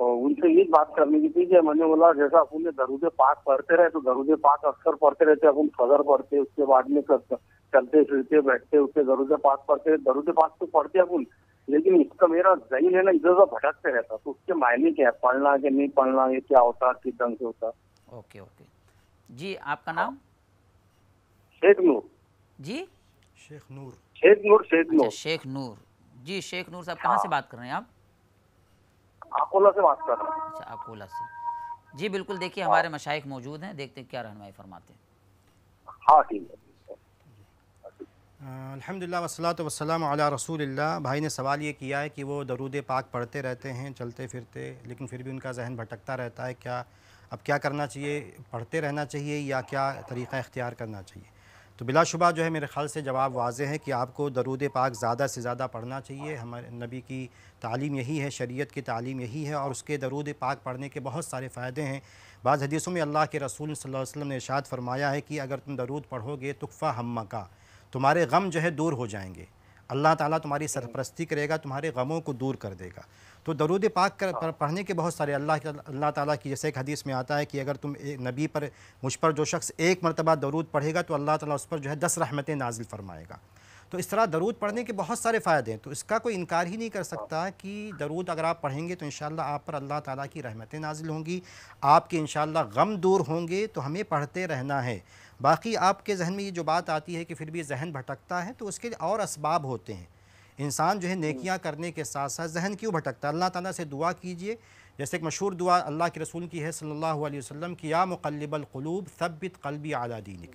तो उनसे ये बात करनी थी कि मैंने बोला जैसा अपने दरूद पाक पढ़ते रहे तो दरूद पाक अक्सर पढ़ते रहते अपन फजर पढ़ते उसके बाद में चलते फिरते बैठते उसके दरूद पाक पढ़ते दरूद पाक तो पढ़ते अपन लेकिन इसका मेरा जहन है ना इधर उधर भटकते रहता तो उसके मायने क्या है पढ़ना के नहीं पढ़ना ये क्या होता किस ढंग से होता ओके ओके जी आपका नाम शेख नूर जी शेख नूर शेख नूर शेख अच्छा, नूर शेख नूर जी शेख नूर साहब कहाँ से हाँ। बात कर रहे हैं आप अकोला से बात कर रहे हैं अच्छा अकोला से जी बिल्कुल देखिए हाँ। हमारे मशाइक मौजूद हैं देखते हैं क्या रहनमाई फरमाते हैं हाँ ठीक है अलहमदिल्ला वसलात अला रसूलिल्ला भाई ने सवाल ये किया है कि वो दरूद पाक पढ़ते रहते हैं चलते फिरते लेकिन फिर भी उनका जहन भटकता रहता है क्या अब क्या करना चाहिए पढ़ते रहना चाहिए या क्या तरीक़ा इख्तियार करना चाहिए तो बिलाशुबा जो है मेरे ख्याल से जवाब वाज है कि आपको दरूद पाक ज़्यादा से ज़्यादा पढ़ना चाहिए हमारे नबी की तालीम यही है शरीयत की तालीम यही है और उसके दरूद पाक पढ़ने के बहुत सारे फ़ायदे हैं बाद हदीसों में अल्लाह के रसूल सल्लल्लाहु अलैहि वसल्लम ने इशाद फरमाया है कि अगर तुम दरूद पढ़ोगे तुफ़ा हम का तुम्हारे गम जो है दूर हो जाएंगे अल्लाह ताला तुम्हारी सरपरस्ती करेगा तुम्हारे गमों को दूर कर देगा तो दरूद पाक कर, हाँ। पढ़ने के बहुत सारे अल्लाह अल्लाह ताला की जैसे एक हदीस में आता है कि अगर तुम नबी पर मुझ पर जो शख्स एक मरतबा दरूद पढ़ेगा तो अल्लाह ताला उस पर जो है दस रहमतें नाजिल फ़रमाएगा तो इस तरह दरूद पढ़ने के बहुत सारे फ़ायदे हैं तो इसका कोई इनकार ही नहीं कर सकता हाँ। कि दरूद अगर आप पढ़ेंगे तो इन आप पर अल्लाह ताला की रहमतें नाजिल होंगी आपके इन गम दूर होंगे तो हमें पढ़ते रहना है बाकी आपके जहन में ये जो बात आती है कि फिर भी जहन भटकता है तो उसके और इसबाब होते हैं इंसान जो है हम्म। नेकियाँ करने के साथ साथ जहन क्यों भटकता है अल्लाह ताला से दुआ कीजिए जैसे एक मशहूर दुआ अल्लाह के रसूल की है सल्लल्लाहु अलैहि वसल्लम की या मुकलबलूब सब्बित कलबी आला दीनिक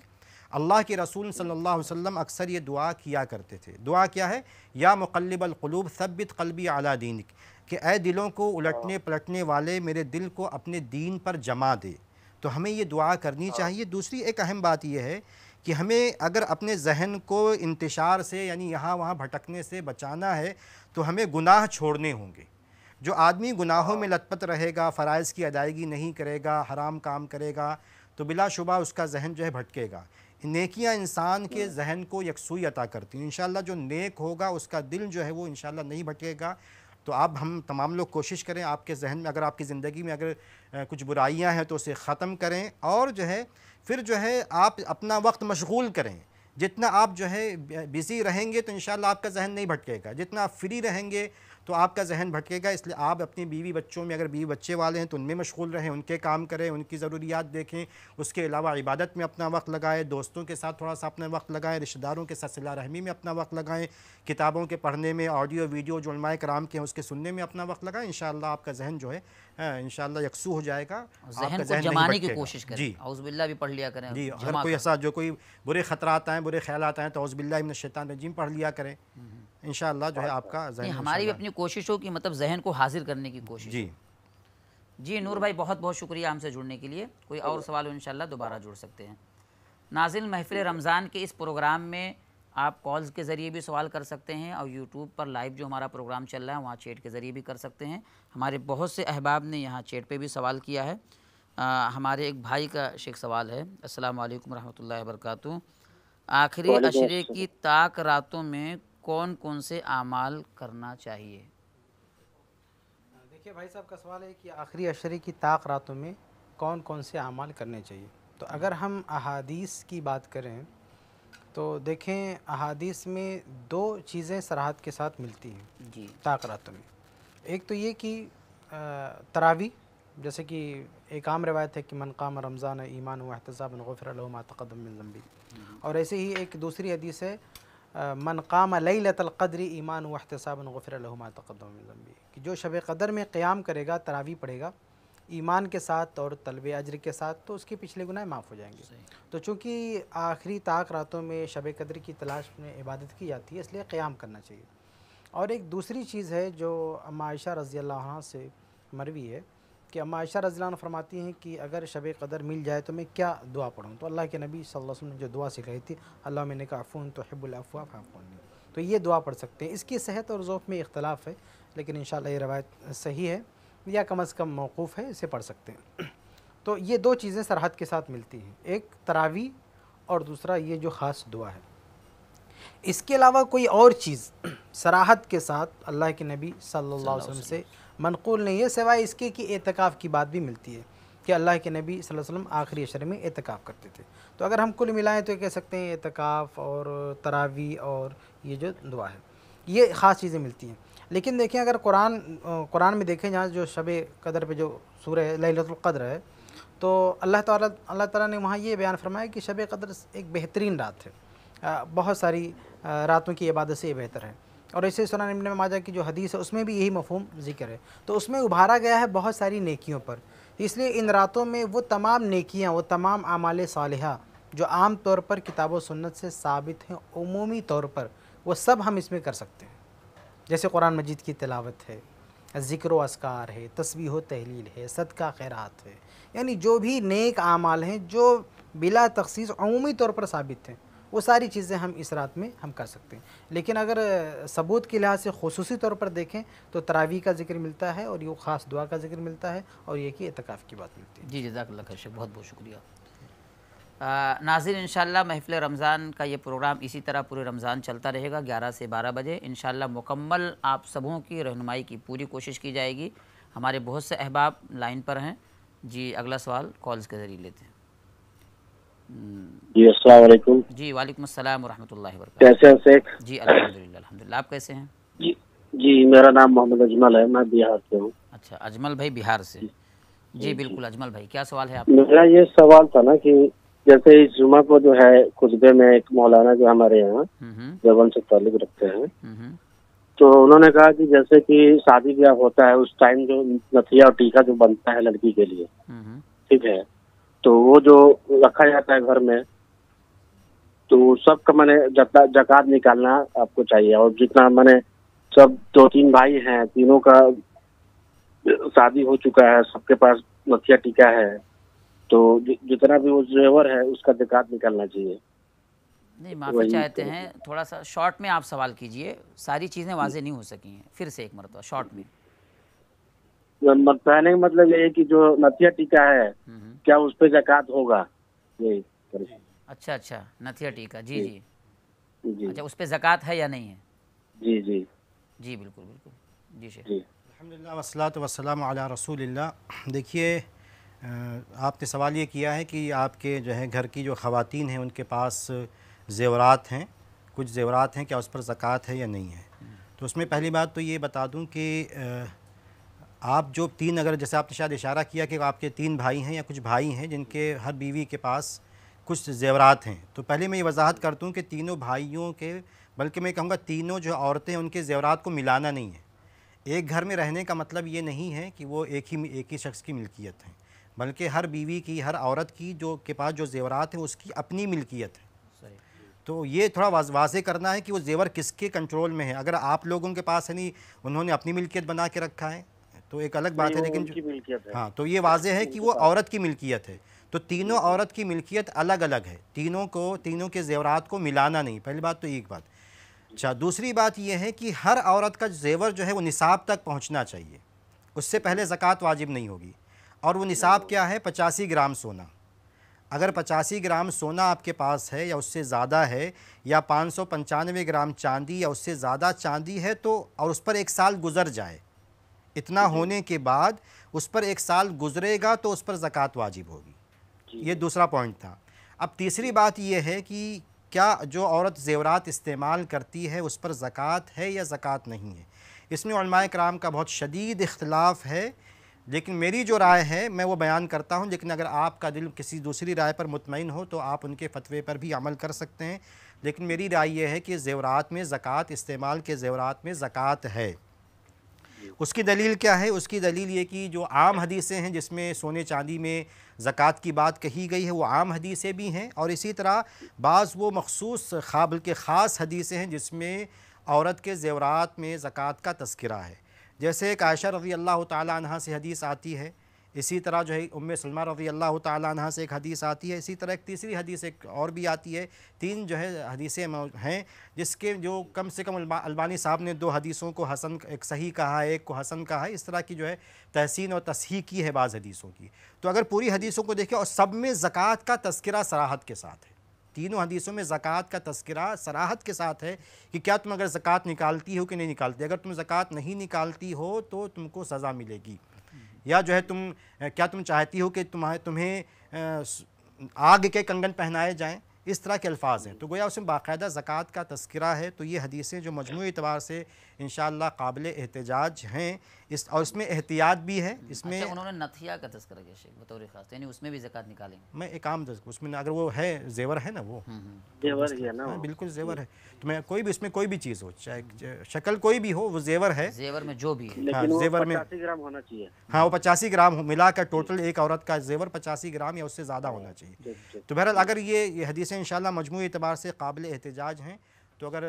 अल्लाह के रसूल सल्लल्लाहु अलैहि वसल्लम अक्सर ये दुआ किया करते थे दुआ क्या है या मुकलबलूब सब्बित कलबी आला दीनिक कि ए दिलों को उलटने पलटने वाले मेरे दिल को अपने दीन पर जमा दे तो हमें ये दुआ करनी हाँ। चाहिए दूसरी एक अहम बात यह है कि हमें अगर अपने जहन को इंतशार से यानी यहाँ वहाँ भटकने से बचाना है तो हमें गुनाह छोड़ने होंगे जो आदमी गुनाहों हाँ। में लतपत रहेगा फ़राइज़ की अदायगी नहीं करेगा हराम काम करेगा तो बिलाशुबा उसका जहन जो है भटकेगा नेकियां इंसान के हम्म। जहन को यकसुई अता करती हैं इन जो नेक होगा उसका दिल जो है वो इन नहीं भटकेगा तो आप हम तमाम लोग कोशिश करें आपके जहन में अगर आपकी ज़िंदगी में अगर कुछ बुराइयाँ हैं तो उसे ख़त्म करें और जो है फिर जो है आप अपना वक्त मशगूल करें जितना आप जो है बिज़ी रहेंगे तो इन आपका जहन नहीं भटकेगा जितना आप फ्री रहेंगे तो आपका जहन भटकेगा इसलिए आप अपनी बीवी बच्चों में अगर बीवी बच्चे वाले हैं तो उनमें मशगूल रहें उनके काम करें उनकी ज़रूरियात देखें उसके अलावा इबादत में अपना वक्त लगाएं दोस्तों के साथ थोड़ा सा अपना वक्त लगाएं रिश्तेदारों के साथ सिला रहमी में अपना वक्त लगाएं किताबों के पढ़ने में ऑडियो वीडियो जो नुमाए कराम के हैं उसके सुनने में अपना वक्त लगाएं इन आपका जहन जो है हाँ, इन यकसू हो जाएगा जहन जमाने की कोशिश करें जी हाउसबिल्ला भी पढ़ लिया करें जी अगर कोई ऐसा जो कोई बुरे खतरात आएँ बुरे ख्याल आएँ तो हाउसबिल्ला शैतान रजीम पढ़ लिया करें हम्म, हम्म। इन जो है आपका हमारी भी अपनी कोशिश हो कि मतलब जहन को हाजिर करने की कोशिश जी जी नूर भाई बहुत बहुत शुक्रिया हमसे जुड़ने के लिए कोई और सवाल हो शाला दोबारा जुड़ सकते हैं नाजिल महफिल रमज़ान के इस प्रोग्राम में आप कॉल्स के ज़रिए भी सवाल कर सकते हैं और यूट्यूब पर लाइव जो हमारा प्रोग्राम चल रहा है वहाँ चैट के ज़रिए भी कर सकते हैं हमारे बहुत से अहबाब ने यहाँ चैट पे भी सवाल किया है आ, हमारे एक भाई का शेख सवाल है असल वालेकुम रहमतुल्लाहि आखिरी अशरे की ताक रातों में कौन कौन से अमाल करना चाहिए देखिए भाई साहब का सवाल है कि आखिरी अशरे की ताक रातों में कौन कौन से अमाल करने चाहिए तो अगर हम अहादीस की बात करें तो देखें अहादीस में दो चीज़ें सराहत के साथ मिलती हैं जी ताक रातों में एक तो ये कि तरावी जैसे कि एक आम रिवायत है कि मनकाम रमज़ान ईमान हुआ एहतसाब गफ़र तकदम जम्बी हम्म। और ऐसे ही एक दूसरी हदीस है मन काम लतलक़दरी ईमान वहतसाबन गफ़र तकदमी कि जो शब कदर में क़्याम करेगा तरावी पढ़ेगा ईमान के साथ और तलब अजर के साथ तो उसके पिछले गुनाह माफ़ हो जाएंगे तो चूँकि आखिरी ताक रातों में शब कदर की तलाश में इबादत की जाती है इसलिए क़्याम करना चाहिए और एक दूसरी चीज़ है जो मायशा रज़ी से मरवी है कि अम्मा आयशा रजीलान फरमाती हैं कि अगर शब कदर मिल जाए तो मैं क्या दुआ पढ़ूँ तो अल्लाह के नबी सल्लल्लाहु अलैहि वसल्लम ने जो दुआ सिखाई थी अल्लाह मैंने कहा अफून तो हब्बुलफ़ा फ़ाफ़ोन तो ये दुआ पढ़ सकते हैं इसकी सेहत और ज़ोफ़ में इख्तलाफ है लेकिन इन ये रवायत सही है या कम अज़ कम मौकूफ़ है इसे पढ़ सकते हैं तो ये दो चीज़ें सरहद के साथ मिलती हैं एक तरावी और दूसरा ये जो ख़ास दुआ है इसके अलावा कोई और चीज़ सराहत के साथ अल्लाह के नबी सल्लल्लाहु अलैहि वसल्लम से मनकूल नहीं है सिवाय इसके कि एतकाफ़ की बात भी मिलती है कि अल्लाह के नबी वसल्लम आखिरी अशर में एतकाफ़ करते थे तो अगर हम कुल मिलाएं तो कह सकते हैं एतकाफ़ और तरावी और ये जो दुआ है ये ख़ास चीज़ें मिलती हैं लेकिन देखें अगर कुरान कुरान में देखें जहाँ जो शब कदर पर जो सूर लतर है तो अल्लाह तल्ला तला ने वहाँ ये बयान फरमाया कि शब कदर एक बेहतरीन रात है बहुत सारी रातों की इबादत से ये बेहतर है और ऐसे सोना इबन माजा की जो हदीस है उसमें भी यही मफहम जिक्र है तो उसमें उभारा गया है बहुत सारी नेकियों पर इसलिए इन रातों में वो तमाम नेकियाँ वो तमाम आमाल साल जो आम तौर पर किताब सुन्नत से साबित हैं अमूमी तौर पर वो सब हम इसमें कर सकते हैं जैसे कुरान मजीद की तलावत है ज़िक्र असकार है तस्वीर तहलील है सदका खैरात है यानी जो भी नेक आमाल हैं जो बिला तखसीस अमूमी तौर पर साबित हैं वो सारी चीज़ें हम इस रात में हम कर सकते हैं लेकिन अगर सबूत के लिहाज से खसूसी तौर पर देखें तो तरावी का जिक्र मिलता है और ये ख़ास दुआ का जिक्र मिलता है और ये कि एतकाफ़ की बात मिलती है जी जजाक खैर बहुत बहुत शुक्रिया आ, इन महफिल रमज़ान का ये प्रोग्राम इसी तरह पूरे रमज़ान चलता रहेगा ग्यारह से बारह बजे इनशाला मुकम्मल आप सबों की रहनुमाई की पूरी कोशिश की जाएगी हमारे बहुत से अहबाब लाइन पर हैं जी अगला सवाल कॉल्स के ज़रिए लेते हैं जी जी वालेकुम अस्सलाम वरहमतुल्लाहि कैसे हैं शेख जी अल्हम्दुलिल्लाह अल्हम्दुलिल्लाह आप कैसे हैं जी जी मेरा नाम मोहम्मद अजमल है मैं बिहार से हूँ अच्छा अजमल भाई बिहार से जी, जी बिल्कुल अजमल भाई क्या सवाल है आपका मेरा ये सवाल था ना कि जैसे इस जुमा को जो है खुशबे में एक मौलाना जो हमारे यहाँ हम्म, हम्म। जबन से ताल्लुक रखते हैं हम्म, तो उन्होंने कहा कि जैसे कि शादी ब्याह होता है उस टाइम जो नथिया और टीका जो बनता है लड़की के लिए ठीक है तो वो जो रखा जाता है घर में तो सबका मैंने जकात निकालना आपको चाहिए और जितना मैंने सब दो तीन भाई हैं तीनों का शादी हो चुका है सबके पास नथिया टीका है तो जितना भी वो जेवर है उसका जकात निकालना चाहिए नहीं माफ़ी चाहते तो। हैं थोड़ा सा शॉर्ट में आप सवाल कीजिए सारी चीज़ें वाजे नहीं हो सकी हैं फिर से एक मरतबा शॉर्ट में कहने का मतलब ये है कि जो नथिया टीका है क्या उस पर जक़ात होगा यही अच्छा अच्छा नथिया टीका जी जी, जी। अच्छा उस पर जक़ात है या नहीं है जी जी जी बिल्कुल बिल्कुल जी शेख अलहमदिल्ला वसलम वसलाम आला रसूलिल्लाह देखिए आपने सवाल ये किया है कि आपके जो है घर की जो ख़वान हैं उनके पास जेवरात हैं कुछ जेवरात हैं क्या उस पर ज़क़़त है या नहीं है हम्म। तो उसमें पहली बात तो ये बता दूं कि आप जो तीन अगर जैसे आपने शायद इशारा किया कि आपके तीन भाई हैं या कुछ भाई हैं जिनके हर बीवी के पास कुछ जेवरात हैं तो पहले मैं ये वजाहत करता हूँ कि तीनों भाइयों के बल्कि मैं कहूँगा तीनों जो औरतें उनके जेवरात को मिलाना नहीं है एक घर में रहने का मतलब ये नहीं है कि वो एक ही एक ही शख्स की मिलकियत है बल्कि हर बीवी की हर औरत की जो के पास जो जेवरात हैं उसकी अपनी मिल्कियत है तो ये थोड़ा वाज वाजे करना है कि वो जेवर किसके कंट्रोल में है अगर आप लोगों के पास है नहीं उन्होंने अपनी मिल्कियत बना के रखा है तो एक अलग तो बात है लेकिन हाँ तो ये वाजह है कि वो औरत की मिल्कियत है तो तीनों औरत की मिल्कियत अलग अलग है तीनों को तीनों के जेवरात को मिलाना नहीं पहली बात तो एक बात अच्छा दूसरी बात यह है कि हर औरत का जेवर जो है वो निसाब तक पहुँचना चाहिए उससे पहले ज़क़़त वाजिब नहीं होगी और वो निसाब क्या है पचासी ग्राम सोना अगर पचासी ग्राम सोना आपके पास है या उससे ज़्यादा है या पाँच सौ पंचानवे ग्राम चांदी या उससे ज़्यादा चांदी है तो और उस पर एक साल गुजर जाए इतना होने के बाद उस पर एक साल गुजरेगा तो उस पर ज़क़़त वाजिब होगी ये दूसरा पॉइंट था अब तीसरी बात यह है कि क्या जो औरत जेवरात इस्तेमाल करती है उस पर ज़क़़त है या ज़क़़त नहीं है इसमें कराम का बहुत शदीद इख्तलाफ है लेकिन मेरी जो राय है मैं वो बयान करता हूँ लेकिन अगर आपका दिल किसी दूसरी राय पर मुतमिन हो तो आप उनके फतवे पर भी अमल कर सकते हैं लेकिन मेरी राय यह है कि जेवरात में ज़क़़त इस्तेमाल के जेवरात में ज़क़़त है उसकी दलील क्या है उसकी दलील ये कि जो आम हदीसें हैं जिसमें सोने चांदी में ज़क़़त की बात कही गई है वो आम हदीसें भी हैं और इसी तरह बाज़ वो मखसूस खाबल बल्कि ख़ास हदीसें हैं जिसमें औरत के जेवरात में ज़क़़त का तस्करा है जैसे एक आयशा रज़ी अल्लाह तह से हदीस आती है इसी तरह जो है उम सलमा रजी अल्लाह तह से एक हदीस आती है इसी तरह एक तीसरी हदीस एक और भी आती है तीन जो है हदीसें हैं जिसके जो कम से कम अलबानी साहब ने दो हदीसों को हसन एक सही कहा है एक को हसन कहा है इस तरह की जो है तहसीन और तस्ही की है बाज़ हदीसों की तो अगर पूरी हदीसों को देखें और सब में ज़क़़त का तस्करा सराहत के साथ है तीनों हदीसों में ज़क़़त का तस्करा सराहत के साथ है कि क्या तुम अगर ज़क़़त निकालती हो कि नहीं निकालती अगर तुम ज़क़़त नहीं निकालती हो तो तुमको सज़ा मिलेगी या जो है तुम क्या तुम चाहती हो कि तुम्हें तुम्हें आग के कंगन पहनाए जाएँ इस तरह के अल्फाज हैं तो गोया उसमें बाकायदा ज़क़़त का तस्करा है तो ये हदीसें जो मजमू एतबार से इन काबिल एहतजाज हैं इस और इसमें एहतियात भी है इसमें अच्छा, उन्होंने नथिया का तस्कर किया शेख बतौर खास यानी उसमें भी जक़ात निकालेंगे मैं एक आम उसमें अगर वो है जेवर है ना वो हम्म, हम्म। जेवर है ना हाँ, बिल्कुल जेवर है तो मैं कोई भी उसमें कोई भी चीज़ हो चाहे शक्ल कोई भी हो वो जेवर है जेवर में जो भी है हाँ, जेवर में ग्राम होना चाहिए हाँ वो पचासी ग्राम हो मिलाकर टोटल एक औरत का जेवर पचासी ग्राम या उससे ज़्यादा होना चाहिए तो बहरहाल अगर ये हदीसें इन शाला मजमू एतबार से काबिल एहतजाज हैं तो अगर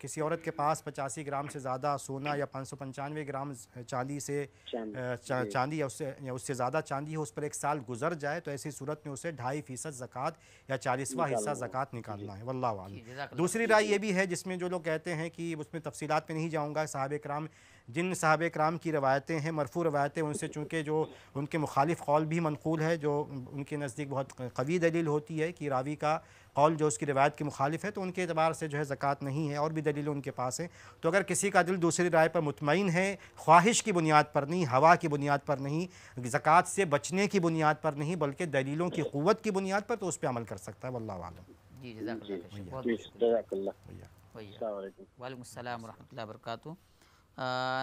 किसी औरत के पास पचासी ग्राम से ज़्यादा सोना या पाँच सौ पंचानवे ग्राम चांदी से चा, चांदी या उससे या उससे ज़्यादा चांदी हो उस पर एक साल गुजर जाए तो ऐसी सूरत में उसे ढाई फीसद ज़क़़त या चालीसवा हिस्सा ज़क़़त निकालना है वल्ला वाल दूसरी राय ये भी है जिसमें जो लोग कहते हैं कि उसमें तफसीत में नहीं जाऊँगा साहब कराम जिन साहब कराम की रवायतें हैं मरफू रवायतें उनसे चूँकि जो उनके मुखालिफ कौल भी मनकूल है जो उनके नज़दीक बहुत कवी दलील होती है कि रावी का कौल जो उसकी रिवायत के मुखालिफ है तो उनके अतबार से जो है ज़क़़त नहीं है और भी दलील उनके पास हैं तो अगर किसी का दिल दूसरी राय पर मुतमिन है ख्वाहिश की बुनियाद पर नहीं हवा की बुनियाद पर नहीं ज़क़़त से बचने की बुनियाद पर नहीं बल्कि दलीलों की क़वत की बुनियाद पर तो उस पर अमल कर सकता है वल्ला आलम जी वरक वरहमल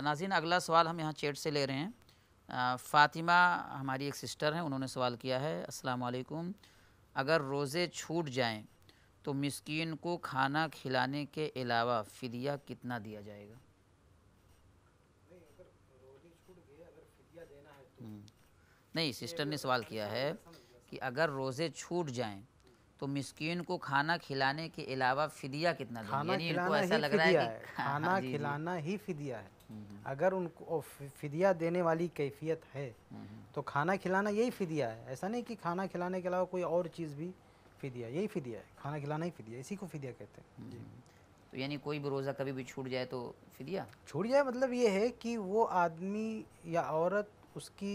नाजिन अगला सवाल हम यहाँ चेट से ले रहे हैं फ़ातिमा हमारी एक सिस्टर हैं उन्होंने सवाल किया है अस्सलाम वालेकुम अगर रोज़े छूट जाएं तो मिसकीन को खाना खिलाने के अलावा फ़िदिया कितना दिया जाएगा तो। हम्म। नहीं, सिस्टर ने सवाल किया है कि अगर रोज़े छूट जाएं तो मिसकीन को खाना खिलाने के अलावा फ़िदिया कितना खाना हाँ खिलाना ही फ़िदिया है हम्म। अगर उनको फिदिया देने वाली कैफियत है हम्म। तो खाना खिलाना यही फिदिया है ऐसा नहीं कि खाना खिलाने के अलावा कोई और चीज़ भी फिदिया यही फिदिया है खाना खिलाना ही फिदिया इसी को फिदिया कहते हैं हम्म। तो यानी कोई भी रोज़ा कभी भी छूट जाए तो फिदिया छूट जाए मतलब ये है कि वो आदमी या औरत उसकी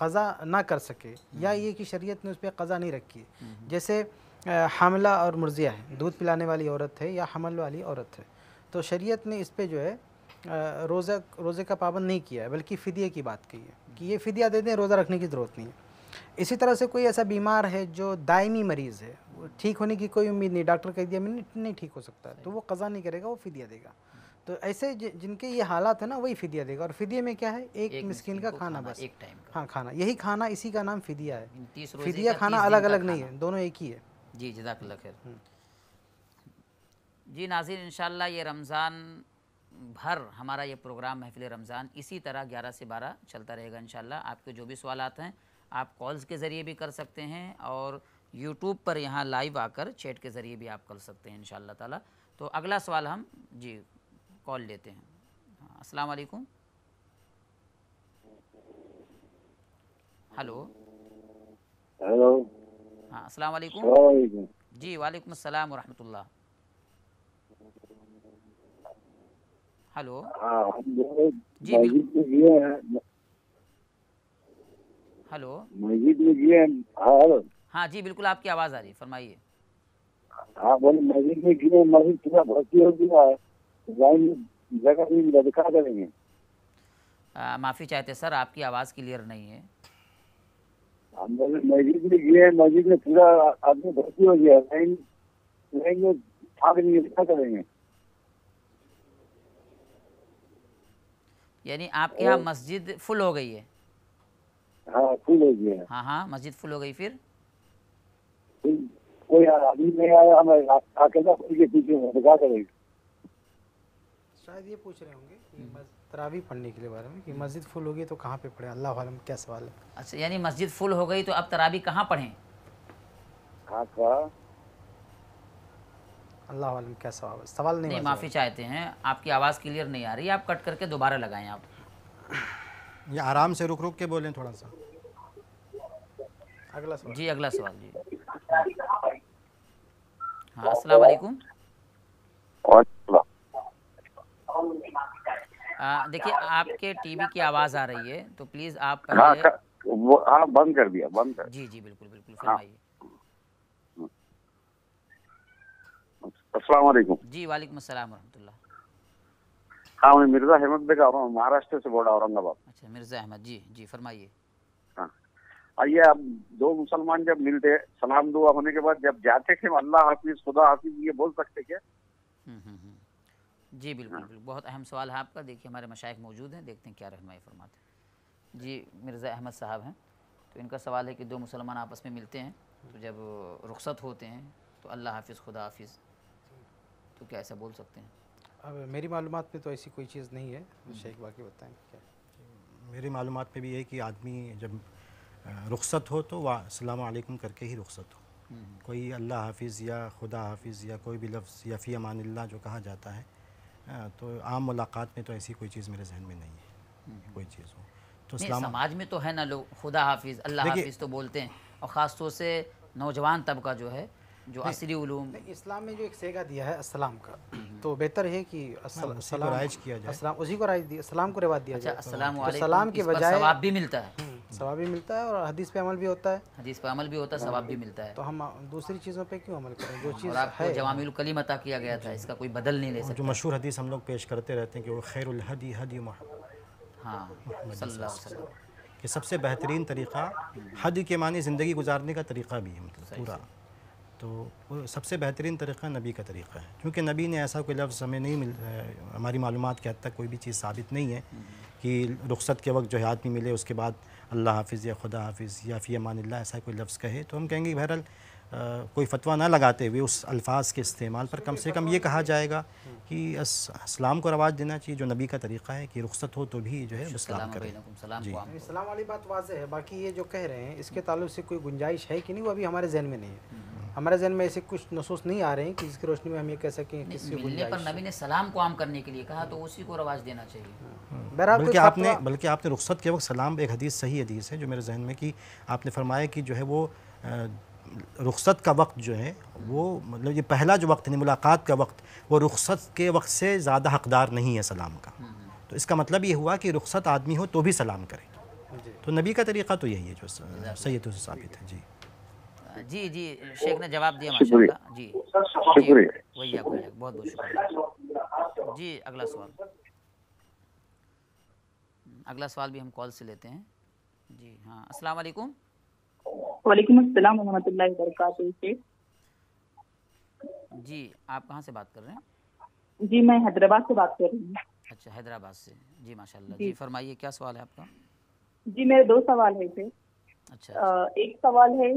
कज़ा ना कर सके या ये कि शरीयत ने उस पर कज़ा नहीं रखी है जैसे हामला और मुर्जिया है दूध पिलाने वाली औरत है या हमल वाली औरत है तो शरीयत ने इस पर जो है रोज़ा रोज़े का पाबंद नहीं किया है बल्कि फ़दिया की बात की है कि ये फ़िदिया दे दें रोज़ा रखने की ज़रूरत नहीं है इसी तरह से कोई ऐसा बीमार है जो दायमी मरीज़ है ठीक होने की कोई उम्मीद नहीं डॉक्टर कह दिया मैंने नहीं ठीक हो सकता तो वो कज़ा नहीं करेगा वो फ़दिया देगा तो ऐसे जिनके ये हालात है ना वही फ़िदिया देगा और फ़िदिया में क्या है एक, एक मिस्किन का खाना बस एक टाइम हाँ खाना यही खाना इसी का नाम फ़िदिया है फ़िदिया खाना अलग अलग नहीं है दोनों एक ही है जी जजाक हम्म। जी नाजिर इन ये रमज़ान भर हमारा ये प्रोग्राम महफिल रमज़ान इसी तरह 11 से 12 चलता रहेगा इन आपके जो भी सवाल आते हैं आप कॉल्स के ज़रिए भी कर सकते हैं और यूट्यूब पर यहाँ लाइव आकर चैट के ज़रिए भी आप कर सकते हैं इन ताला तो अगला सवाल हम जी कॉल लेते हैं हाँ, अस्सलाम वालेकुम हेलो हेलो हाँ अस्सलाम जी वालेकुम अस्सलाम वरहमल हेलो हाँ, हेलो मस्जिद में जिए हाँ हाँ जी बिल्कुल आपकी आवाज़ आ रही है फरमाइए हाँ बोले मस्जिद में जिए मस्जिद पूरा भर्ती हो गया है जगह भी दिखा करेंगे माफ़ी चाहते सर आपकी आवाज़ क्लियर नहीं है हम बोले मस्जिद में गए मस्जिद में पूरा आदमी भर्ती हो गया लाइन लाइन में ठाक नहीं दिखा करेंगे यानी आपके यहाँ मस्जिद फुल हो गई है हाँ फुल हो गई है हाँ हाँ मस्जिद फुल हो गई फिर कोई आदमी नहीं आया हम अकेला के पीछे क्या करेंगे शायद ये पूछ रहे होंगे तरावी पढ़ने के लिए बारे में कि मस्जिद फुल हो गई तो कहाँ पे पढ़े अल्लाह वालम क्या सवाल है अच्छा यानी मस्जिद फुल हो गई तो अब तरावी कहाँ पढ़ें अल्लाह वालम क्या सवाल सवाल नहीं, नहीं माफ़ी चाहते हैं आपकी आवाज़ क्लियर नहीं आ रही आप कट करके दोबारा लगाएं आप ये आराम से रुक रुक के बोलें थोड़ा सा अगला सवाल जी अगला सवाल जी हाँ अस्सलाम देखिए आपके टीवी की आवाज़ आ रही है तो प्लीज़ आप हाँ, पहले हाँ, वो हाँ बंद कर दिया बंद कर जी जी बिल्कुल बिल्कुल फिर हाँ। आइए जी वालेकुम असलम हाँ मैं मिर्ज़ा अहमद रहा हूँ महाराष्ट्र से बोल रहा औरंगाबाद अच्छा मिर्ज़ा अहमद जी जी फरमाइए हाँ आइए अब दो मुसलमान जब मिलते सलाम दुआ होने के बाद जब जाते थे अल्लाह हाफिज खुदा हाफिज ये बोल सकते क्या हम्म, हम्म, हम्म। जी बिल्कुल हाँ। बिल्कुल बहुत अहम सवाल है आपका देखिए हमारे मशाइक मौजूद हैं देखते हैं क्या रहनमाई फरमाते हैं जी मिर्ज़ा अहमद साहब हैं तो इनका सवाल है कि दो मुसलमान आपस में मिलते हैं तो जब रुख्सत होते हैं तो अल्लाह हाफिज़ खुदा हाफिज़ तो क्या ऐसा बोल सकते हैं अब मेरी मालूम पे तो ऐसी कोई चीज़ नहीं है हम्म। शेख बाकी बताएँ क्या मेरी मालूम पे भी है कि आदमी जब रुखसत हो तो वालेकुम करके ही रुखसत हो हम्म, हम्म। कोई अल्लाह हाफिज़ या खुदा हाफिज़ या कोई भी लफ्ज़ या फ़ी अमान जो कहा जाता है तो आम मुलाकात में तो ऐसी कोई चीज़ मेरे जहन में नहीं है कोई चीज़ हो तो इस्लाम समाज में तो है ना लोग खुदा हाफिज़ अल्लाह हाफिज़ तो बोलते हैं और ख़ास तौर से नौजवान तबका जो है जो असली उलूम इस्लाम में जो एक सेगा दिया है असलाम का तो बेहतर है कि हाँ, असलाम राइज किया जाए असलाम उसी को राइज दिया सलाम को रिवाज दिया अच्छा, जाए अच्छा सलाम के बजाय सवाब भी मिलता है हम्म, सवाब भी मिलता है और हदीस पे अमल भी होता है हदीस पे अमल भी होता है सवाब भी हाँ, मिलता है तो हम दूसरी चीज़ों पे क्यों अमल करें जो हाँ, चीज़ आपको जवामिल कलीम अता किया गया था इसका कोई बदल नहीं ले सकता जो मशहूर हदीस हम लोग पेश करते रहते हैं कि वो खैर हदी हदी मोहम्मद हाँ कि सबसे बेहतरीन तरीक़ा हम्म। हद के मानी ज़िंदगी गुजारने का तरीक़ा भी है मतलब पूरा तो सबसे बेहतरीन तरीक़ा नबी का तरीक़ा है क्योंकि नबी ने ऐसा कोई लफ्ज़ हमें नहीं मिल हमारी मालूम के हद तक कोई भी चीज़ साबित नहीं है कि रुखसत के वक्त जो है आदमी मिले उसके बाद अल्लाह हाफिज़ या खुदा हाफिज़ या फ़ी अमान ऐसा कोई लफ्ज़ कहे तो हम कहेंगे बहरहाल कोई फतवा ना लगाते हुए उस अल्फाज के इस्तेमाल पर कम से कम ये कहा जाएगा कि इस्लाम को रवाज देना चाहिए जो नबी का तरीक़ा है कि रुख्सत हो तो भी जो है इस्लाम करें इस्लाम वाली बात वाज है बाकी ये जो कह रहे हैं इसके ताल्लुक से कोई गुंजाइश है कि नहीं वो अभी हमारे जहन में नहीं है हम्म। हमारे जहन में ऐसे कुछ नसूस नहीं आ रहे हैं कि जिसकी रोशनी में हम ये कह सकें किसी मिलने पर नबी ने सलाम को आम करने के लिए कहा तो उसी को रवाज देना चाहिए हम्म। बल्कि आपने बल्कि आपने रुख्सत के वक्त सलाम एक हदीस सही हदीस है जो मेरे जहन में कि आपने फरमाया कि जो है वो रुखसत का वक्त जो है वो मतलब ये पहला जो वक्त है मुलाकात का वक्त वो रुखसत के वक्त से ज़्यादा हकदार नहीं है सलाम का तो इसका मतलब ये हुआ कि रुखसत आदमी हो तो भी सलाम करे तो नबी का तरीक़ा तो यही है जो सैयद से साबित है जी जी जी शेख ने जवाब दिया माशाल्लाह जी भैया बहुत बहुत शुक्रिया जी अगला सवाल अगला सवाल भी हम कॉल से लेते हैं जी हाँ असलकुम जी आप कहाँ से बात कर रहे हैं जी मैं हैदराबाद से बात कर रही हूँ अच्छा हैदराबाद से जी माशाल्लाह जी, जी फरमाइए क्या सवाल है आपका जी मेरे दो सवाल है थे अच्छा, आ, अच्छा। एक सवाल है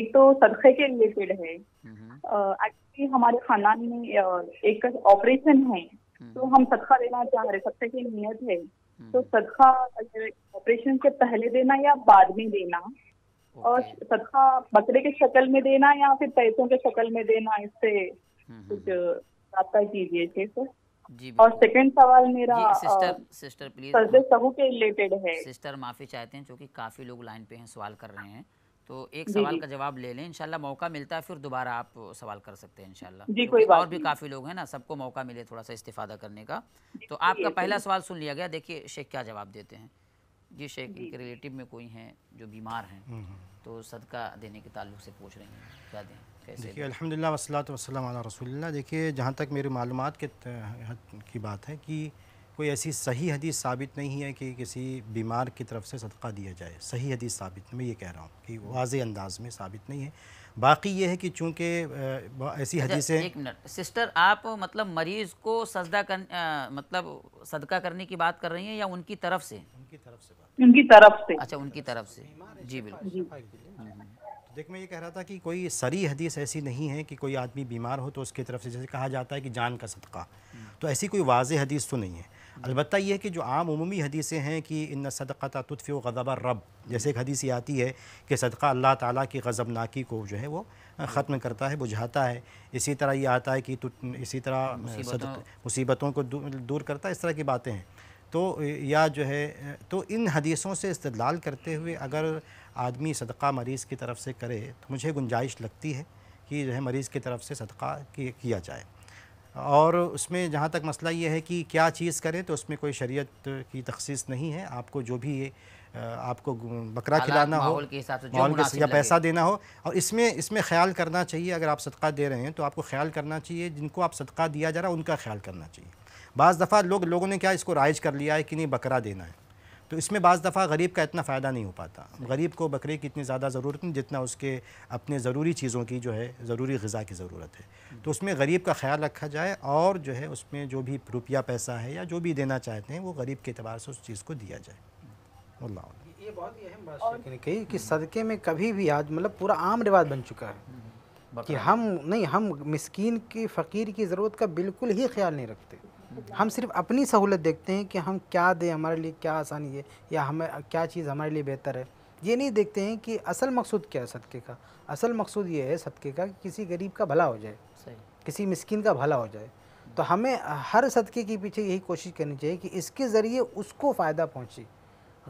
एक तो सदखे के रिलेटेड है एक्चुअली हमारे खानदान में एक ऑपरेशन है हम्म। तो हम सदखा देना चाह रहे सदखे की नीयत है तो हम्म। सदखा ऑपरेशन से पहले देना या बाद में देना और सदका बकरे के शक्ल में देना या फिर पैसों के शक्ल में देना इससे हम्म, हम्म, कुछ रास्ता हम्म। कीजिए ठीक है जी और सेकंड सवाल मेरा सिस्टर सिस्टर प्लीज सबू के रिलेटेड है सिस्टर माफी चाहते हैं क्योंकि काफी लोग लाइन पे हैं सवाल कर रहे हैं तो एक सवाल का जवाब ले लें इनशाला मौका मिलता है फिर दोबारा आप सवाल कर सकते हैं इनशाला और भी काफ़ी लोग हैं ना सबको मौका मिले थोड़ा सा इस्तीफादा करने का तो आपका पहला सवाल सुन लिया गया देखिए शेख क्या जवाब देते हैं ये शेख के रिलेटिव में कोई हैं जो बीमार हैं हम्म, हम्म। तो सदका देने के ताल्लुक से पूछ रही हैं क्या दें देखिए अलहमदिल्ला वसलात वसलम रसोल्ला देखिए जहाँ तक मेरी मालूम के की बात है कि कोई ऐसी सही हदीस साबित नहीं है कि किसी बीमार की तरफ से सदका दिया जाए सही हदीस साबित मैं ये कह रहा हूँ कि वाज अंदाज में साबित नहीं है बाकी ये है कि चूंकि ऐसी अच्छा, हदीसें एक मिनट सिस्टर आप मतलब मरीज़ को सजदा कर मतलब सदका करने की बात कर रही हैं या उनकी तरफ से उनकी तरफ से बात उनकी तरफ से अच्छा उनकी तरफ से जी बिल्कुल हाँ। तो देख मैं ये कह रहा था कि कोई सरी हदीस ऐसी नहीं है कि कोई आदमी बीमार हो तो उसकी तरफ से जैसे कहा जाता है कि जान का सदका हम्म। तो ऐसी कोई वाज हदीस तो नहीं है अलबत् यह है कि जो आम उमूमी हदीसें हैं कि इन सदक़ा व गज़ब रब जैसे एक हदीस ये आती है कि सदका अल्लाह ताला की गज़बनाकी को जो है वो ख़त्म करता है बुझाता है इसी तरह ये आता है कि इसी तरह मुसीबतों को दूर करता है इस तरह की बातें हैं तो या जो है तो इन हदीसों से इस्तलाल करते हुए अगर आदमी सदका मरीज़ की तरफ से करे तो मुझे गुंजाइश लगती है कि जो है मरीज़ की तरफ से सदका किया जाए और उसमें जहाँ तक मसला ये है कि क्या चीज़ करें तो उसमें कोई शरीयत की तखसीस नहीं है आपको जो भी ये आपको बकरा खिलाना हो के हिसाब से पैसा देना हो और इसमें इसमें ख्याल करना चाहिए अगर आप सदका दे रहे हैं तो आपको ख्याल करना चाहिए जिनको आप सदका दिया जा रहा है उनका ख्याल करना चाहिए बज़ दफ़ा लोग लोगों ने क्या इसको राइज कर लिया है कि नहीं बकरा देना है तो इसमें बज़ दफ़ा गरीब का इतना फ़ायदा नहीं हो पाता गरीब को बकरे की इतनी ज़्यादा ज़रूरत नहीं जितना उसके अपने ज़रूरी चीज़ों की जो है ज़रूरी गज़ा की ज़रूरत है तो उसमें गरीब का ख्याल रखा जाए और जो है उसमें जो भी रुपया पैसा है या जो भी देना चाहते हैं वो गरीब के अतबार से उस चीज़ को दिया जाए ये कि, सदक़े में कभी भी आज मतलब पूरा आम रिवाज बन चुका है कि हम नहीं हम मस्किन की फ़कीर की ज़रूरत का बिल्कुल ही ख्याल नहीं रखते हम सिर्फ अपनी सहूलत देखते हैं कि हम क्या दें हमारे लिए क्या आसानी है या हमें क्या चीज़ हमारे लिए बेहतर है ये नहीं देखते हैं कि असल मकसूद क्या है सदक़े का असल मकसूद ये है सदक़े का कि किसी गरीब का भला हो जाए सही किसी मस्किन का भला हो जाए तो हमें हर सदक़े के पीछे यही कोशिश करनी चाहिए कि इसके ज़रिए उसको फ़ायदा पहुँचे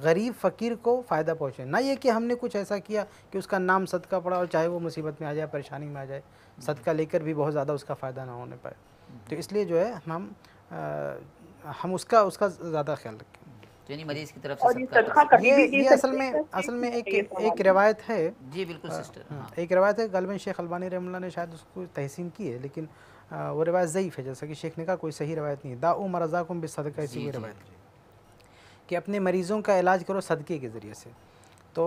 गरीब फ़कीर को फ़ायदा पहुँचे ना ये कि हमने कुछ ऐसा किया कि उसका नाम सदका पड़ा और चाहे वो मुसीबत में आ जाए परेशानी में आ जाए सदका लेकर भी बहुत ज़्यादा उसका फ़ायदा ना होने पाए तो इसलिए जो है हम हम उसका उसका ज़्यादा ख्याल रखें यानी मरीज की तरफ से ये ये असल में असल में एक एक रिवायत है जी बिल्कुल सिस्टर हाँ। हाँ, एक रवायत है गालबन शेख अलबानी रहमल्ला ने शायद उसको तहसीन की है लेकिन वो रिवायत ज़यीफ़ है जैसा कि शेख ने कहा कोई सही रवायत नहीं है दाऊ मरजाकुम बिसदका ऐसी हुई रवायत कि अपने मरीज़ों का इलाज करो सदक़े के ज़रिए से तो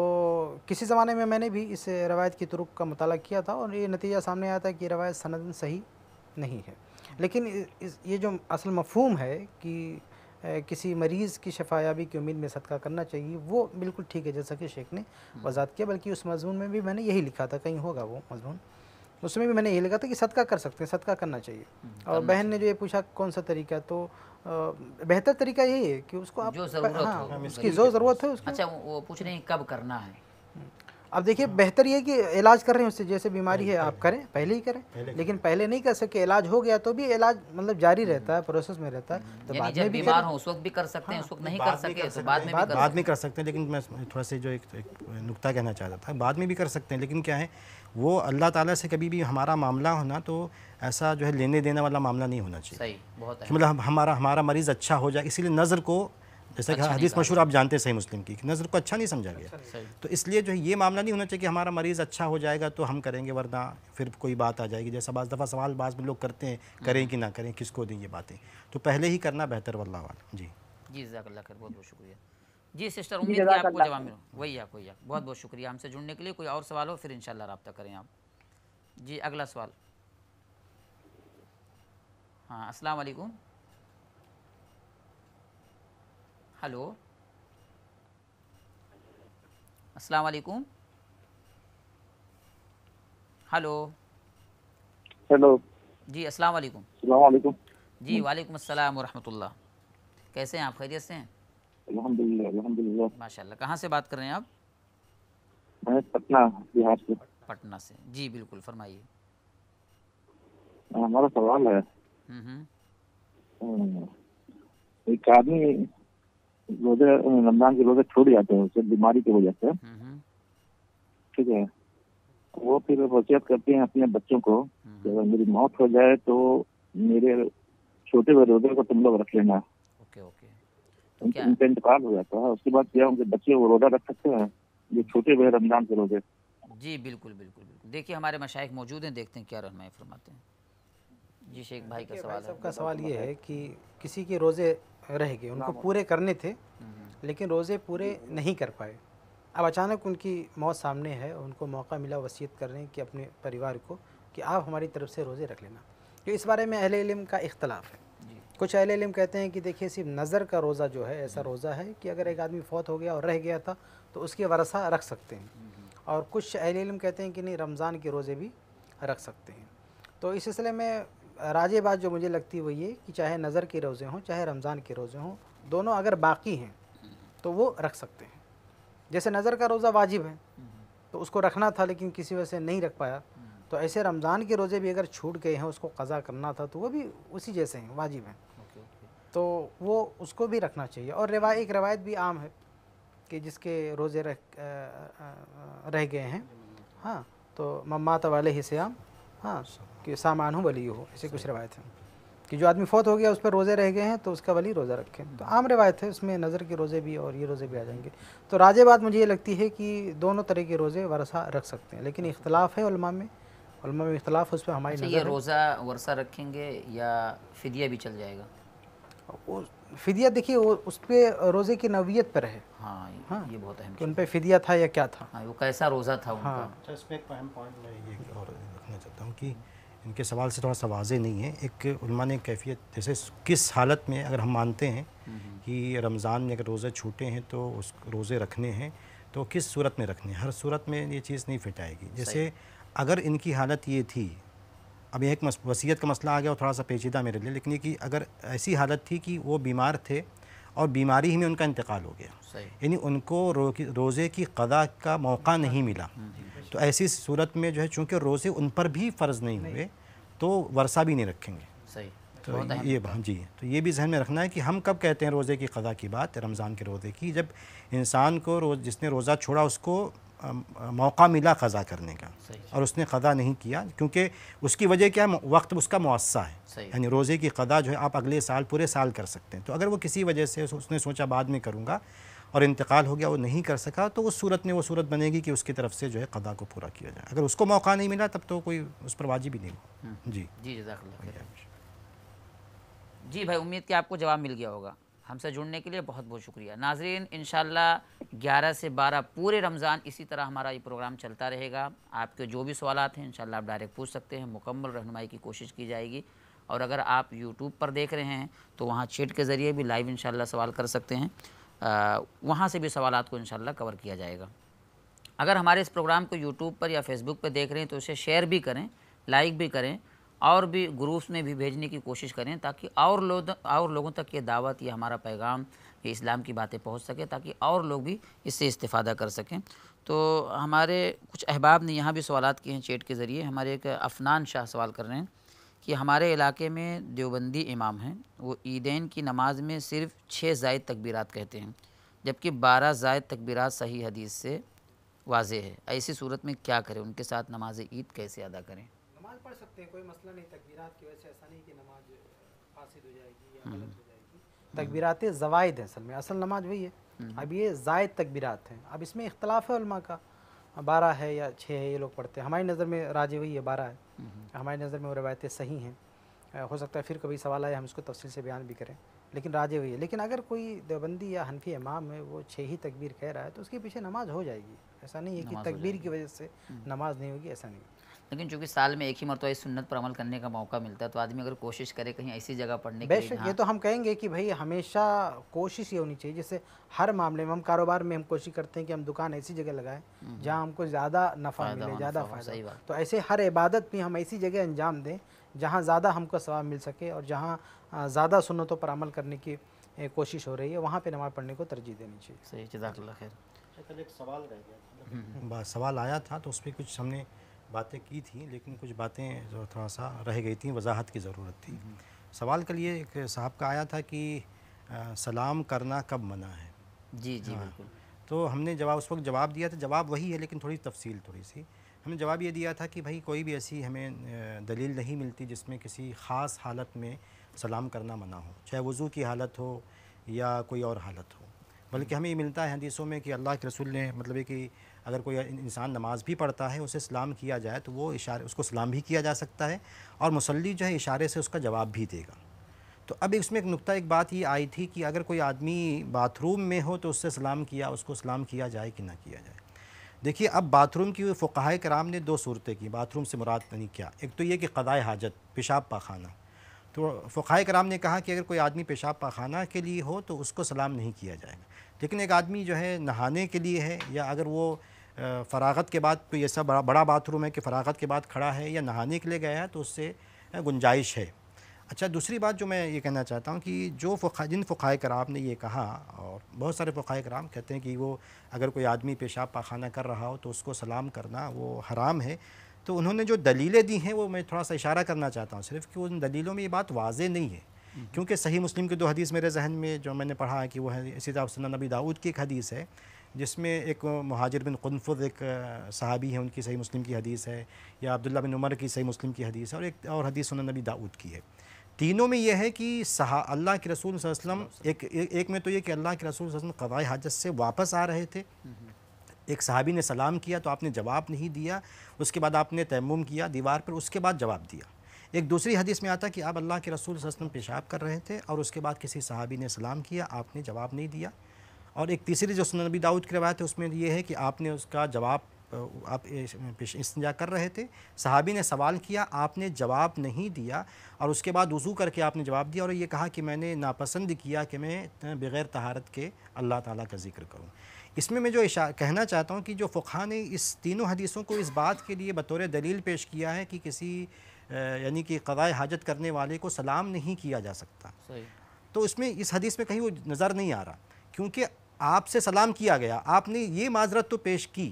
किसी ज़माने में मैंने भी इस रवायत की तुरुक का मताल किया था और ये नतीजा सामने आया था कि रवायत सनदन सही नहीं है लेकिन इस ये जो असल मफहम है कि किसी मरीज़ की शफायाबी की उम्मीद में सदका करना चाहिए वो बिल्कुल ठीक है जैसा कि शेख ने हम्म। वजात किया बल्कि उस मजमून में भी मैंने यही लिखा था कहीं होगा वो मजमून उसमें भी मैंने यही लिखा था कि सदका कर सकते हैं सदका करना चाहिए हम्म, और बहन ने जो ये पूछा कौन सा तरीका तो बेहतर तरीका यही है कि उसको आप जो जरूरत हाँ, उसकी जो ज़रूरत है अच्छा वो पूछ रहे हैं कब करना है अब देखिए बेहतर ये कि इलाज कर रहे हैं उससे जैसे बीमारी है आप करें पहले ही करें पहले लेकिन पहले नहीं कर सके इलाज हो गया तो भी इलाज मतलब जारी हम्म। रहता है प्रोसेस में रहता है तो बाद में बीमार हो उस वक्त भी कर सकते हैं हाँ। उस वक्त नहीं कर सके तो बाद में बाद में कर सकते हैं लेकिन मैं थोड़ा सा जो एक नुकता कहना चाहता था बाद में भी कर सकते हैं लेकिन क्या है वो अल्लाह ताला से कभी भी हमारा मामला होना तो ऐसा जो है लेने देने वाला मामला नहीं होना चाहिए सही बहुत मतलब हमारा हमारा मरीज़ अच्छा हो जाए इसीलिए नज़र को जैसा अच्छा कि हदीस मशहूर आप जानते हैं सही मुस्लिम की नज़र को अच्छा नहीं समझा गया अच्छा तो इसलिए जो है ये मामला नहीं होना चाहिए कि हमारा मरीज़ अच्छा हो जाएगा तो हम करेंगे वरना फिर कोई बात आ जाएगी जैसा बाज़ दफ़ा सवाल बाज़ में लोग करते हैं हम्म। करें कि ना करें किसको दें ये बातें तो पहले ही करना बेहतर वल्ला जी जी जजाकल्ला खैर बहुत बहुत शुक्रिया जी सिस्टर उम्मीद है आपको जवाब मिलो वही आपको बहुत बहुत शुक्रिया हमसे जुड़ने के लिए कोई और सवाल हो फिर इंशाल्लाह रब्ता करें आप जी अगला सवाल हाँ अस्सलाम वालेकुम हेलो अस्सलाम वालेकुम हेलो हेलो जी अस्सलाम वालेकुम अस्सलाम वालेकुम जी वालेकुम अस्सलाम वरहमतुल्लाह कैसे हैं आप खैरियत से हैं अल्हम्दुलिल्लाह अल्हम्दुलिल्लाह माशाल्लाह कहाँ से बात कर रहे हैं आप मैं पटना बिहार से पटना से जी बिल्कुल फरमाइए हाँ, हमारा सवाल है हम्म, हम्म। हाँ, एक आदमी रोजे रमजान के रोजे छूट जाते हैं उससे बीमारी की वजह से हम्म, हम्म। ठीक है वो फिर वसीयत करते हैं अपने बच्चों को हम्म। अगर मेरी मौत हो जाए तो मेरे छोटे हुए रोजे को तुम लोग रख लेना तो उनका इंतकाल हो जाता है उसके बाद क्या उनके बच्चे वो रोजा रख सकते हैं जो छोटे हुए रमजान के रोजे जी बिल्कुल बिल्कुल बिल्कुल देखिए हमारे मशाइक मौजूद हैं देखते हैं क्या रहनुमाई फरमाते हैं जी शेख भाई का सवाल सबका सवाल ये है कि किसी के रोज़े रह गए उनको पूरे करने थे लेकिन रोज़े पूरे नहीं कर पाए अब अचानक उनकी मौत सामने है उनको मौका मिला वसीयत करने कि अपने परिवार को कि आप हमारी तरफ से रोज़े रख लेना तो इस बारे में अहल इलम का इख्तलाफ है कुछ अहल इलम कहते हैं कि देखिए सिर्फ नज़र का रोज़ा जो है ऐसा हम्म। रोज़ा है कि अगर एक आदमी फौत हो गया और रह गया था तो उसके वरसा रख सकते हैं और कुछ अहल इलम कहते हैं कि नहीं रमज़ान के रोज़े भी रख सकते हैं तो इस सिलसिले में राजे बात जो मुझे लगती है वो ये कि चाहे नज़र के रोज़े हों चाहे रमज़ान के रोज़े हों दोनों अगर बाकी हैं तो वो रख सकते हैं जैसे नज़र का रोज़ा वाजिब है तो उसको रखना था लेकिन किसी वजह से नहीं रख पाया तो ऐसे रमज़ान के रोज़े भी अगर छूट गए हैं उसको कज़ा करना था तो वो भी उसी जैसे हैं वाजिब हैं तो वो उसको भी रखना चाहिए और रिवा एक रवायत भी आम है कि जिसके रोज़े रह, रह गए हैं हाँ तो वाले ही से आम हाँ कि सामान हो वली हो ऐसे कुछ रवायत हैं कि जो आदमी फौत हो गया उस पर रोज़े रह गए हैं तो उसका वली रोज़ा रखें तो आम रवायत है उसमें नज़र के रोज़े भी और ये रोज़े भी आ जाएंगे तो राजे बात मुझे ये लगती है कि दोनों तरह के रोज़े वरसा रख सकते हैं लेकिन इख्तलाफ है उलमा में उलमा में इख्तलाफ उस पर हमारी अच्छा, नज़र रोज़ा वरसा रखेंगे या फिदिया भी चल जाएगा फदिया फिदिया देखिए वो उस पर रोज़े की नवीयत पर है हाँ, हाँ। ये, बहुत अहम उन पर फिदिया था या क्या था हाँ, वो कैसा रोज़ा था हाँ। उनका हाँ। अच्छा इसमें एक अहम पॉइंट मैं ये और देखना चाहता हूँ कि इनके सवाल से थोड़ा सा वाजे नहीं है एक उलमा ने कैफियत जैसे किस हालत में अगर हम मानते हैं कि रमज़ान में अगर रोज़े छूटे हैं तो उस रोज़े रखने हैं तो किस सूरत में रखने हर सूरत में ये चीज़ नहीं फिट आएगी जैसे अगर इनकी हालत ये थी अब एक वसीयत का मसला आ गया और थोड़ा सा पेचीदा मेरे लिए लेकिन ये कि अगर ऐसी हालत थी कि वो बीमार थे और बीमारी ही में उनका इंतकाल हो गया यानी उनको रो, रोज़े की कदा का मौका नहीं मिला तो ऐसी सूरत में जो है चूँकि रोज़े उन पर भी फ़र्ज़ नहीं, नहीं हुए तो वर्षा भी नहीं रखेंगे सही तो ये हाँ जी तो ये भी जहन में रखना है कि हम कब कहते हैं रोज़े की ख़ा की बात रमज़ान के रोज़े की जब इंसान को रोज़ जिसने रोज़ा छोड़ा उसको मौका मिला ख़ा करने का और उसने ख़ा नहीं किया क्योंकि उसकी वजह क्या है वक्त उसका मुआसा है यानी रोज़े की ख़ा जो है आप अगले साल पूरे साल कर सकते हैं तो अगर वो किसी वजह से उसने सोचा बाद में करूँगा और इंतकाल हो गया वो नहीं कर सका तो उस सूरत में वो सूरत बनेगी कि उसकी तरफ से जो है कदा को पूरा किया जाए अगर उसको मौका नहीं मिला तब तो कोई उस पर वाजिब ही नहीं हम्म। जी जी जजाक जी भाई उम्मीद कि आपको जवाब मिल गया होगा हमसे जुड़ने के लिए बहुत बहुत शुक्रिया नाजरीन इन 11 से 12 पूरे रमज़ान इसी तरह हमारा ये प्रोग्राम चलता रहेगा आपके जो भी सवाल हैं इन आप डायरेक्ट पूछ सकते हैं मुकम्मल रहनुमाई की कोशिश की जाएगी और अगर आप यूट्यूब पर देख रहे हैं तो वहाँ चैट के ज़रिए भी लाइव इन सवाल कर सकते हैं वहाँ से भी सवाल को इन कवर किया जाएगा अगर हमारे इस प्रोग्राम को यूट्यूब पर या फेसबुक पर देख रहे हैं तो उसे शेयर भी करें लाइक भी करें और भी ग्रुप्स में भी भेजने की कोशिश करें ताकि और लोग और लोगों तक ये दावत या हमारा पैगाम ये इस्लाम की बातें पहुंच सके ताकि और लोग भी इससे इस्तेफादा कर सकें तो हमारे कुछ अहबाब ने यहाँ भी सवाल किए हैं चेट के ज़रिए हमारे एक अफनान शाह सवाल कर रहे हैं कि हमारे इलाके में देवबंदी इमाम हैं वो ईदेन की नमाज में सिर्फ छः जायद तकबीर कहते हैं जबकि बारह जायद तकबीरत सही हदीस से वाज है ऐसी सूरत में क्या करें उनके साथ नमाज ईद कैसे अदा करें नमाज पढ़ सकते हैं कोई मसला नहीं तकबीर की वजह से ऐसा नहीं कि नमाज फासिद हो जाएगी या हम्म। जवायद हैं असल में असल नमाज वही है हम्म। अब ये जायद तकबीरत हैं अब इसमें इख्तलाफ है का बारह है या छः है ये लोग पढ़ते हैं हमारी नज़र में राजे वही है बारह है हम्म। हमारी नज़र में वो रवायतें सही हैं हो सकता है फिर कभी सवाल आए हम इसको तफसील से बयान भी करें लेकिन राजे हुई है लेकिन अगर कोई देवबंदी या हनफी इमाम है वो छः ही तकबीर कह रहा है तो उसके पीछे नमाज हो जाएगी ऐसा नहीं है कि तकबीर की वजह से हम्म। नमाज नहीं होगी ऐसा नहीं लेकिन चूंकि साल में एक ही मरतबा सुन्नत पर अमल करने का मौका मिलता है तो आदमी अगर कोशिश करे कहीं ऐसी जगह पढ़ने की हाँ। ये तो हम कहेंगे कि भाई हमेशा कोशिश ये होनी चाहिए जैसे हर मामले में हम कारोबार में हम कोशिश करते हैं कि हम दुकान ऐसी जगह लगाएं हम्म। जहाँ हमको ज़्यादा नफा मिले हाँ, ज़्यादा फायदा तो ऐसे हर इबादत में हम ऐसी जगह अंजाम दें जहाँ ज़्यादा हमको सवाब मिल सके और जहाँ ज़्यादा सुनतों पर अमल करने की कोशिश हो रही है वहाँ पर नमाज़ पढ़ने को तरजीह देनी चाहिए सही खैर एक सवाल रह गया हम्म। सवाल आया था तो उस पर कुछ हमने बातें की थी लेकिन कुछ बातें जो थोड़ा सा रह गई थी वजाहत की ज़रूरत थी सवाल के लिए एक साहब का आया था कि आ, सलाम करना कब मना है जी जी हाँ। तो हमने जवाब उस वक्त जवाब दिया था जवाब वही है लेकिन थोड़ी तफसील थोड़ी सी हमने जवाब ये दिया था कि भाई कोई भी ऐसी हमें दलील नहीं मिलती जिसमें किसी ख़ास हालत में सलाम करना मना हो चाहे वज़ू की हालत हो या कोई और हालत हो बल्कि हम्म। हमें ये मिलता है हदीसों में कि अल्लाह के रसूल ने मतलब कि अगर कोई इंसान नमाज़ भी पढ़ता है उसे सलाम किया जाए तो वो इशारे उसको सलाम भी किया जा सकता है और मुसल्ली जो है इशारे से उसका जवाब भी देगा तो अब इसमें एक नुक्ता एक बात ये आई थी कि अगर कोई आदमी बाथरूम में हो तो उससे सलाम किया उसको सलाम किया जाए कि ना किया जाए देखिए अब बाथरूम की फ़ुकाह कराम ने दो सूरतें की बाथरूम से मुराद नहीं किया एक तो ये कि क़दाए हाजत पेशाब पाखाना तो फ़ुकाह कराम ने कहा कि अगर कोई आदमी पेशाब पाखाना के लिए हो तो उसको सलाम नहीं किया जाएगा लेकिन एक आदमी जो है नहाने के लिए है या अगर वो फरागत के बाद कोई तो ऐसा बड़ा बड़ा बाथरूम है कि फरागत के बाद खड़ा है या नहाने के लिए गया है तो उससे गुंजाइश है अच्छा दूसरी बात जो मैं ये कहना चाहता हूँ कि जो फुखा जिन फुखाए कराम ने ये कहा और बहुत सारे फुखाए कराम कहते हैं कि वो अगर कोई आदमी पेशाब पाखाना कर रहा हो तो उसको सलाम करना वो हराम है तो उन्होंने जो दलीलें दी हैं वो मैं थोड़ा सा इशारा करना चाहता हूँ सिर्फ कि उन दलीलों में ये बात वाज नहीं है क्योंकि सही मुस्लिम की दो हदीस मेरे जहन में जो मैंने पढ़ा है कि वो है इसी तरह सुन्ना नबी दाऊद की एक हदीस है जिसमें एक महाजिर बिन कनफुर एक सहाबी है उनकी सही मुस्लिम की हदीस है या अब्दुल्ला बिन उमर की सही मुस्लिम की हदीस है और एक और हदीस सुन्ना नबी दाऊद की है तीनों में यह है कि अल्लाह के रसूल वसलम एक एक में तो ये कि अल्लाह के रसूल वसलम कवाए हाजत से वापस आ रहे थे एक सहाबी ने सलाम किया तो आपने जवाब नहीं दिया उसके बाद आपने तयम किया दीवार पर उसके बाद जवाब दिया एक दूसरी हदीस में आता कि आप अल्लाह के रसूल वसम पेशाब कर रहे थे और उसके बाद किसी सहाबी ने सलाम किया आपने जवाब नहीं दिया और एक तीसरी जो नबी दाऊद की रवायत है उसमें ये है कि आपने उसका जवाब आप इसजा कर रहे थे सहाबी ने सवाल किया आपने जवाब नहीं दिया और उसके बाद वज़ू करके आपने जवाब दिया और ये कहा कि मैंने नापसंद किया कि मैं बग़ैर तहारत के अल्लाह ताला का जिक्र करूं इसमें मैं जो कहना चाहता हूं कि जो फ़ुखा ने इस तीनों हदीसों को इस बात के लिए बतौर दलील पेश किया है कि किसी यानी कि कदाए हाजत करने वाले को सलाम नहीं किया जा सकता तो इसमें इस हदीस में कहीं वो नज़र नहीं आ रहा क्योंकि आपसे सलाम किया गया आपने ये माजरत तो पेश की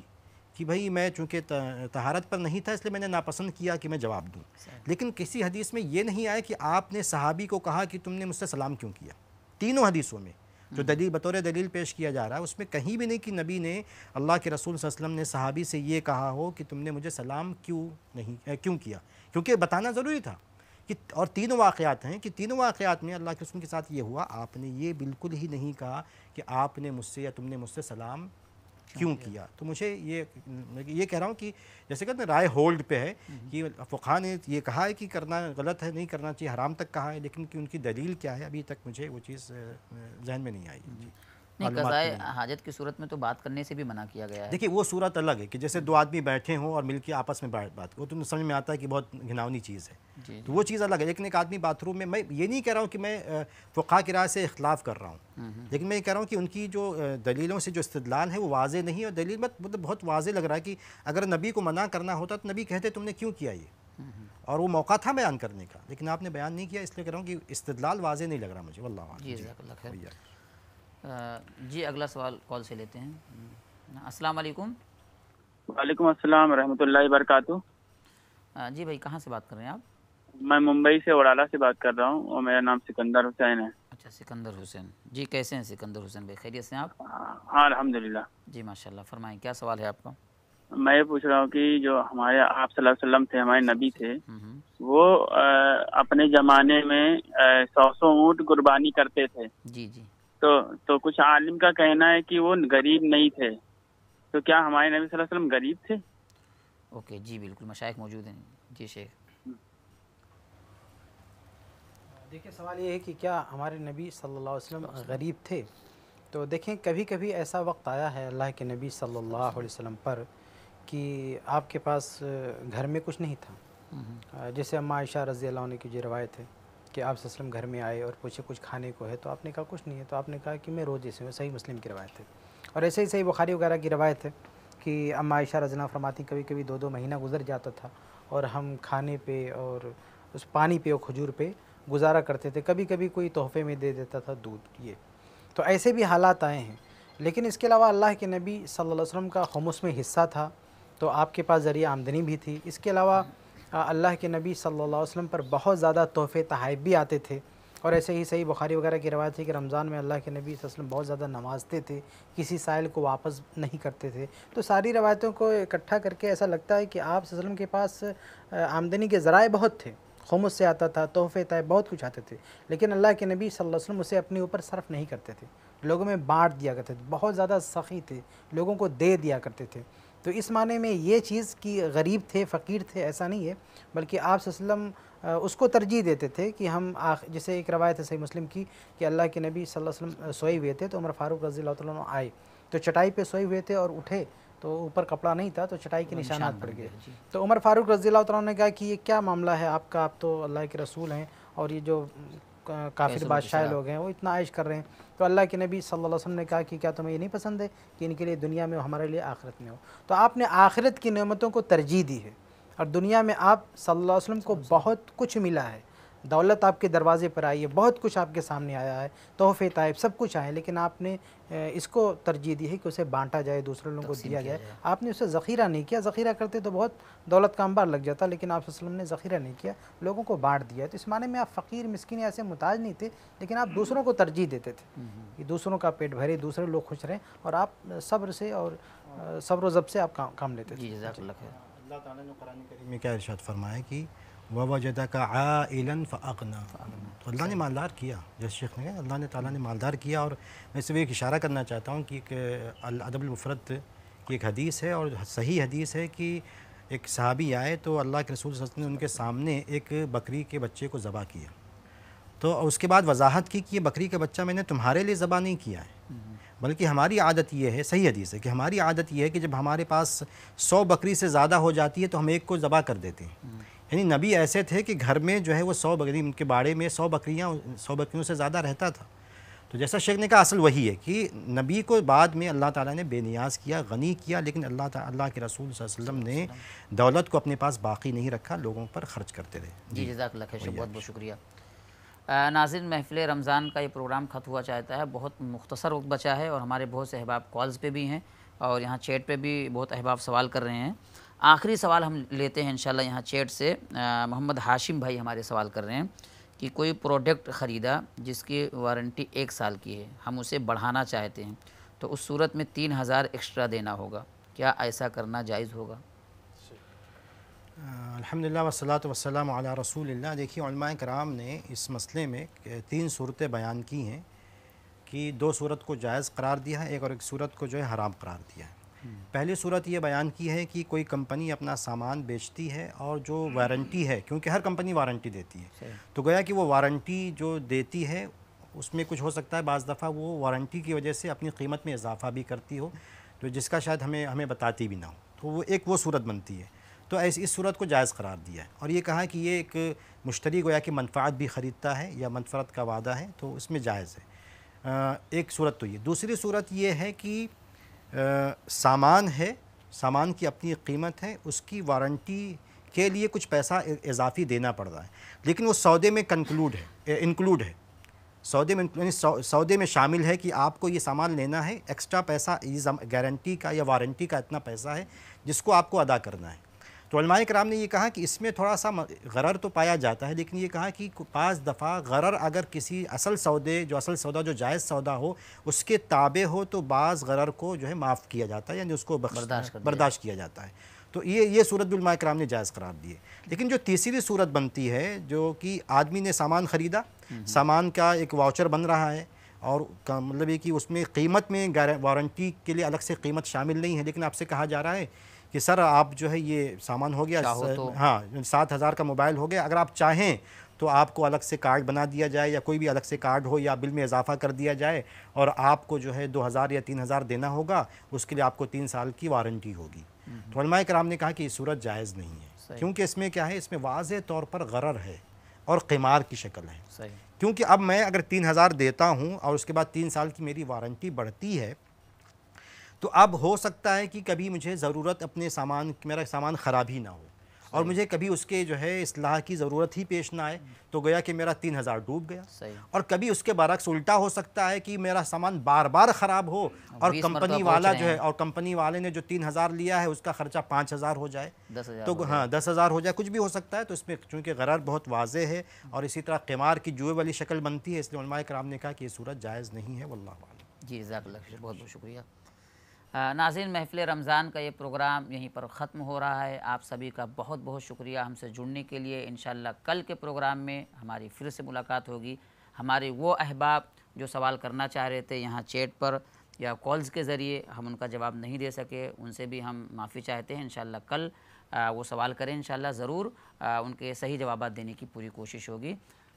कि भाई मैं चूँकि तहारत पर नहीं था इसलिए मैंने नापसंद किया कि मैं जवाब दूँ लेकिन किसी हदीस में ये नहीं आया कि आपने सहाबी को कहा कि तुमने मुझसे सलाम क्यों किया तीनों हदीसों में जो हम्म। दलील बतौर दलील पेश किया जा रहा है उसमें कहीं भी नहीं कि नबी ने अल्लाह के रसूल वसल्लम ने सहाबी से ये कहा हो कि तुमने मुझे सलाम क्यों नहीं क्यों किया क्योंकि बताना ज़रूरी था कि और तीनों वाक़ात हैं कि तीनों वाक़ात में अल्लाह के रसूल के साथ ये हुआ आपने ये बिल्कुल ही नहीं कहा कि आपने मुझसे या तुमने मुझसे सलाम क्यों किया तो मुझे ये ये कह रहा हूँ कि जैसे कहते हैं राय होल्ड पे है हम्म। कि फ़ुखा ने ये कहा है कि करना गलत है नहीं करना चाहिए हराम तक कहा है लेकिन कि उनकी दलील क्या है अभी तक मुझे वो चीज़ जहन में नहीं आई नहीं कज़ाए हाजत की सूरत में तो बात करने से भी मना किया गया है देखिए वो सूरत अलग है कि जैसे दो आदमी बैठे हों और मिलकर आपस में बात बात वो तो समझ में आता है कि बहुत घिनावनी चीज़ है तो वो चीज़ अलग है लेकिन एक आदमी बाथरूम में मैं ये नहीं कह रहा हूँ कि मैं फ़ुका की राय से इख्लाफ कर रहा हूँ हम्म, हम्म। लेकिन मैं ये कह रहा हूँ कि उनकी जो दलीलों से जो इस्तलाल है वो वाज नहीं है और दलील मत मतलब बहुत वाज लग रहा है कि अगर नबी को मना करना होता तो नबी कहते तुमने क्यों किया ये हम्म, और वो मौका था बयान करने का लेकिन आपने बयान नहीं किया इसलिए कह रहा हूँ कि इस्तलाल वाज नहीं लग रहा मुझे वल्ला जी जी अगला सवाल कॉल से लेते हैं अस्सलाम वालेकुम वालेकुम अस्सलाम रहमतुल्लाहि वरकतु जी भाई कहाँ से बात कर रहे हैं आप मैं मुंबई से वड़ाला से बात कर रहा हूँ और मेरा नाम सिकंदर हुसैन है अच्छा सिकंदर हुसैन जी कैसे हैं सिकंदर हुसैन भाई खैरियत से आप हाँ अलहमदिल्ला जी माशाल्लाह फरमाएं क्या सवाल है आपका मैं ये पूछ रहा हूँ कि जो हमारे आप वसल्लम थे हमारे नबी थे हम्म, हम्म। वो आ, अपने ज़माने में सौ सौ ऊँट कुर्बानी करते थे जी जी तो तो कुछ आलिम का कहना है कि वो गरीब नहीं थे तो क्या हमारे नबी सल्लल्लाहु अलैहि वसल्लम गरीब थे ओके जी बिल्कुल मशाइक मौजूद हैं जी शेख देखिए सवाल ये है कि क्या हमारे नबी सल्लल्लाहु अलैहि वसल्लम गरीब थे तो देखें कभी कभी ऐसा वक्त आया है अल्लाह के नबी सल्लल्लाहु अलैहि वसल्लम पर कि आपके पास घर में कुछ नहीं था हम्म। जैसे अम्मा आयशा रज़ी अल्लाह की जो रवायत है कि आप सलम घर में आए और पूछे कुछ खाने को है तो आपने कहा कुछ नहीं है तो आपने कहा कि मैं रोज़ इसमें सही मुस्लिम की रवायत है और ऐसे ही सही बुखारी वगैरह की रवायत है कि अम्मा आयशा रजना फरमाती कभी कभी दो दो महीना गुजर जाता था और हम खाने पे और उस पानी पे और खजूर पे गुजारा करते थे कभी कभी कोई तोहफे में दे देता था दूध ये तो ऐसे भी हालात आए हैं लेकिन इसके अलावा अल्लाह के नबी सल्लल्लाहु अलैहि वसल्लम का खमस में हिस्सा था तो आपके पास ज़रिए आमदनी भी थी इसके अलावा अल्लाह के नबी सल्लल्लाहु अलैहि वसल्लम पर बहुत ज़्यादा तोहफ़े तहाइफ भी आते थे और ऐसे ही सही बुखारी वगैरह की रवायत है कि रमज़ान में अल्लाह के नबी वसल्लम बहुत ज़्यादा नमाजते थे किसी साइल को वापस नहीं करते थे तो सारी रवायतों को इकट्ठा करके ऐसा लगता है कि आप वसल्लम के पास आमदनी के ज़राए बहुत थे खमुस से आता था तोहफ़े तय बहुत कुछ आते थे लेकिन अल्लाह के नबी सल्लल्लाहु अलैहि वसल्लम उसे अपने ऊपर सर्फ नहीं करते थे लोगों में बांट दिया करते थे बहुत ज़्यादा सखी थे लोगों को दे दिया करते थे तो इस माने में ये चीज़ कि गरीब थे फ़कीर थे ऐसा नहीं है बल्कि आप सल्लम उसको तरजीह देते थे कि हम आख जैसे एक रवायत है सही मुस्लिम की कि अल्लाह के नबी सल्लल्लाहु अलैहि वसल्लम सोए हुए थे तो उमर फ़ारूक रज़ी आए तो चटाई पे सोए हुए थे और उठे तो ऊपर कपड़ा नहीं था तो चटाई के निशानात पड़ गए तो उमर फ़ारूक रज़ी ने कहा कि ये क्या मामला है आपका आप तो अल्लाह के रसूल हैं और ये जो काफिर बादशाह लोग हैं वो इतना आयश कर रहे हैं तो अल्लाह के नबी सल्लल्लाहु अलैहि वसल्लम ने कहा कि क्या तुम्हें ये नहीं पसंद है कि इनके लिए दुनिया में हो हमारे लिए आखिरत में हो तो आपने आखिरत की नियमतों को तरजीह दी है और दुनिया में आप सल्लल्लाहु अलैहि वसल्लम को बहुत कुछ मिला है दौलत आपके दरवाजे पर आई है बहुत कुछ आपके सामने आया है तोहफ़े तायब सब कुछ आए लेकिन आपने इसको तरजीह दी है कि उसे बांटा जाए दूसरे लोगों को दिया जाए आपने उसे ज़ख़ीरा नहीं किया ज़ख़ीरा करते तो बहुत दौलत का अंबार लग जाता लेकिन आप वसलम ने ज़ख़ीरा नहीं किया लोगों को बांट दिया तो इस माने में आप फ़कीर मिसकिन ऐसे मुताज नहीं थे लेकिन आप दूसरों को तरजीह देते थे हम्म, हम्म। कि दूसरों का पेट भरे दूसरे लोग खुश रहें और आप सब्र से और सब्र जब से आप काम काम लेते थे अल्लाह ताला करीम में क्या इर्शाद फरमाया कि वबा जदा का आलन अल्लाह ने मालदार किया जैसे शेख ने अल्लाह ने ताला ने मालदार किया और मैं सिर्फ एक इशारा करना चाहता हूँ कि एक अदबलमफरत की एक हदीस है और सही हदीस है कि एक सहाबी आए तो अल्लाह के रसूल ने उनके सामने एक बकरी के बच्चे को ज़बा किया तो उसके बाद वजाहत की कि ये बकरी का बच्चा मैंने तुम्हारे लिए ज़बा नहीं किया है बल्कि हमारी आदत यह है सही हदीस है कि हमारी आदत यह है कि जब हमारे पास सौ बकरी से ज़्यादा हो जाती है तो हम एक को ज़बा कर देते हैं यानी नबी ऐसे थे कि घर में जो है वो सौ बकरी उनके बाड़े में सौ बकरियाँ सौ बकरियों से ज़्यादा रहता था तो जैसा शेख ने कहा असल वही है कि नबी को बाद में अल्लाह ताला ने बेनियाज किया गनी किया लेकिन अल्लाह अल्लाह के रसूल वसल्लम ने दौलत को अपने पास बाकी नहीं रखा लोगों पर खर्च करते रहे जी जजाक जजाकल्ला बहुत बहुत शुक्रिया नाजिन महफिल रमज़ान का ये प्रोग्राम खत्म हुआ चाहता है बहुत मुख्तसर वक्त बचा है और हमारे बहुत से अहबाब कॉल्स पर भी हैं और यहाँ चैट पर भी बहुत अहबाब सवाल कर रहे हैं आखिरी सवाल हम लेते हैं इंशाल्लाह यहाँ चैट से मोहम्मद हाशिम भाई हमारे सवाल कर रहे हैं कि कोई प्रोडक्ट ख़रीदा जिसकी वारंटी एक साल की है हम उसे बढ़ाना चाहते हैं तो उस सूरत में तीन हज़ार एक्स्ट्रा देना होगा क्या ऐसा करना जायज़ होगा अलहमदिल्ला वसलात वसलाम रसूल देखिए कराम ने इस मसले में तीन सूरतें बयान की हैं कि दो सूरत को जायज़ करार दिया है एक और एक सूरत को जो है हराम करार दिया है हम्म। पहली सूरत ये बयान की है कि कोई कंपनी अपना सामान बेचती है और जो हम्म। वारंटी है क्योंकि हर कंपनी वारंटी देती है तो गया कि वो वारंटी जो देती है उसमें कुछ हो सकता है बज़ दफ़ा वो वारंटी की वजह से अपनी कीमत में इजाफा भी करती हो तो जिसका शायद हमें हमें बताती भी ना हो तो वो एक वो सूरत बनती है तो ऐसी इस सूरत को जायज़ करार दिया है और ये कहा कि ये एक मुश्तरी गोया कि मनफात भी ख़रीदता है या मनफरत का वादा है तो इसमें जायज़ है आ, एक सूरत तो ये दूसरी सूरत ये है कि सामान है सामान की अपनी कीमत है उसकी वारंटी के लिए कुछ पैसा इजाफी देना पड़ रहा है लेकिन वो सौदे में कंक्लूड है इंक्लूड है सौदे में सौ, सौदे में शामिल है कि आपको ये सामान लेना है एक्स्ट्रा पैसा ये गारंटी का या वारंटी का इतना पैसा है जिसको आपको अदा करना है तो कराम ने ये कहा कि इसमें थोड़ा सा गरर तो पाया जाता है लेकिन ये कहा कि पाँच दफ़ा गरर अगर किसी असल सौदे जो असल सौदा जो जायज़ सौदा हो उसके ताबे हो तो बाज़ गरर को जो है माफ़ किया जाता है यानी उसको बर्दाश्त बर्दाश्त किया जाता है तो ये ये सूरत कराम ने जायज़ करार दिए लेकिन जो तीसरी सूरत बनती है जो कि आदमी ने सामान ख़रीदा हम्म। सामान का एक वाउचर बन रहा है और मतलब ये कि उसमें कीमत में वारंटी के लिए अलग से कीमत शामिल नहीं है लेकिन आपसे कहा जा रहा है कि सर आप जो है ये सामान हो गया तो। हाँ सात हज़ार का मोबाइल हो गया अगर आप चाहें तो आपको अलग से कार्ड बना दिया जाए या कोई भी अलग से कार्ड हो या बिल में इजाफा कर दिया जाए और आपको जो है दो हज़ार या तीन हज़ार देना होगा उसके लिए आपको तीन साल की वारंटी होगी हम्म। तो अलमा कराम ने कहा कि ये सूरत जायज़ नहीं है क्योंकि इसमें क्या है इसमें वाज तौर पर गरर है और क़िमार की शक्ल है क्योंकि अब मैं अगर तीन हज़ार देता हूँ और उसके बाद तीन साल की मेरी वारंटी बढ़ती है तो अब हो सकता है कि कभी मुझे ज़रूरत अपने सामान मेरा सामान ख़राब ही ना हो और मुझे कभी उसके जो है असलाह की ज़रूरत ही पेश ना आए तो गया कि मेरा तीन हज़ार डूब गया और कभी उसके बरक्स उल्टा हो सकता है कि मेरा सामान बार बार ख़राब हो और कंपनी वाला जो है और कंपनी वाले ने जो तीन हज़ार लिया है उसका ख़र्चा पाँच हज़ार हो जाए तो हाँ दस हज़ार हो जाए कुछ भी हो सकता है तो इसमें चूँकि गरार बहुत वाज है और इसी तरह केमार की जुए वाली शक्ल बनती है इसलिए कराम ने कहा कि ये सूरत जायज़ नहीं है वल्ला जी जजाक बहुत बहुत शुक्रिया नाजिन महफ़िल रमज़ान का ये प्रोग्राम यहीं पर ख़त्म हो रहा है आप सभी का बहुत बहुत शुक्रिया हमसे जुड़ने के लिए इन कल के प्रोग्राम में हमारी फिर से मुलाकात होगी हमारे वो अहबाब जो सवाल करना चाह रहे थे यहाँ चैट पर या कॉल्स के ज़रिए हम उनका जवाब नहीं दे सके उनसे भी हम माफ़ी चाहते हैं इन कल वो सवाल करें इन ज़रूर उनके सही जवाब देने की पूरी कोशिश होगी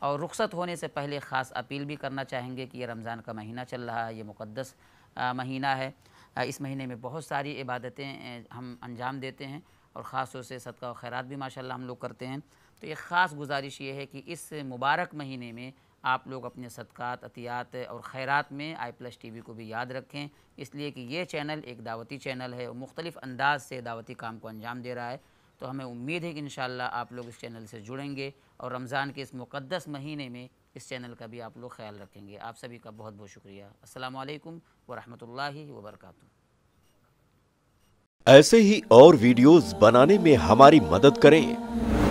और रुख्सत होने से पहले ख़ास अपील भी करना चाहेंगे कि ये रमज़ान का महीना चल रहा है ये मुक़दस महीना है इस महीने में बहुत सारी इबादतें हम अंजाम देते हैं और ख़ास तौर से सदका और खैरात भी माशाल्लाह हम लोग करते हैं तो एक ख़ास गुजारिश ये है कि इस मुबारक महीने में आप लोग अपने सदक़ात अतियात और खैरात में आई प्लस टी को भी याद रखें इसलिए कि ये चैनल एक दावती चैनल है और मुख्तलिफ़ अंदाज से दावती काम को अंजाम दे रहा है तो हमें उम्मीद है कि इन आप लोग इस चैनल से जुड़ेंगे और रमज़ान के इस मुक़दस महीने में इस चैनल का भी आप लोग ख्याल रखेंगे आप सभी का बहुत बहुत शुक्रिया असलम वालेकुम वरहमतुल्लाहि ऐसे ही और वीडियोस बनाने में हमारी मदद करें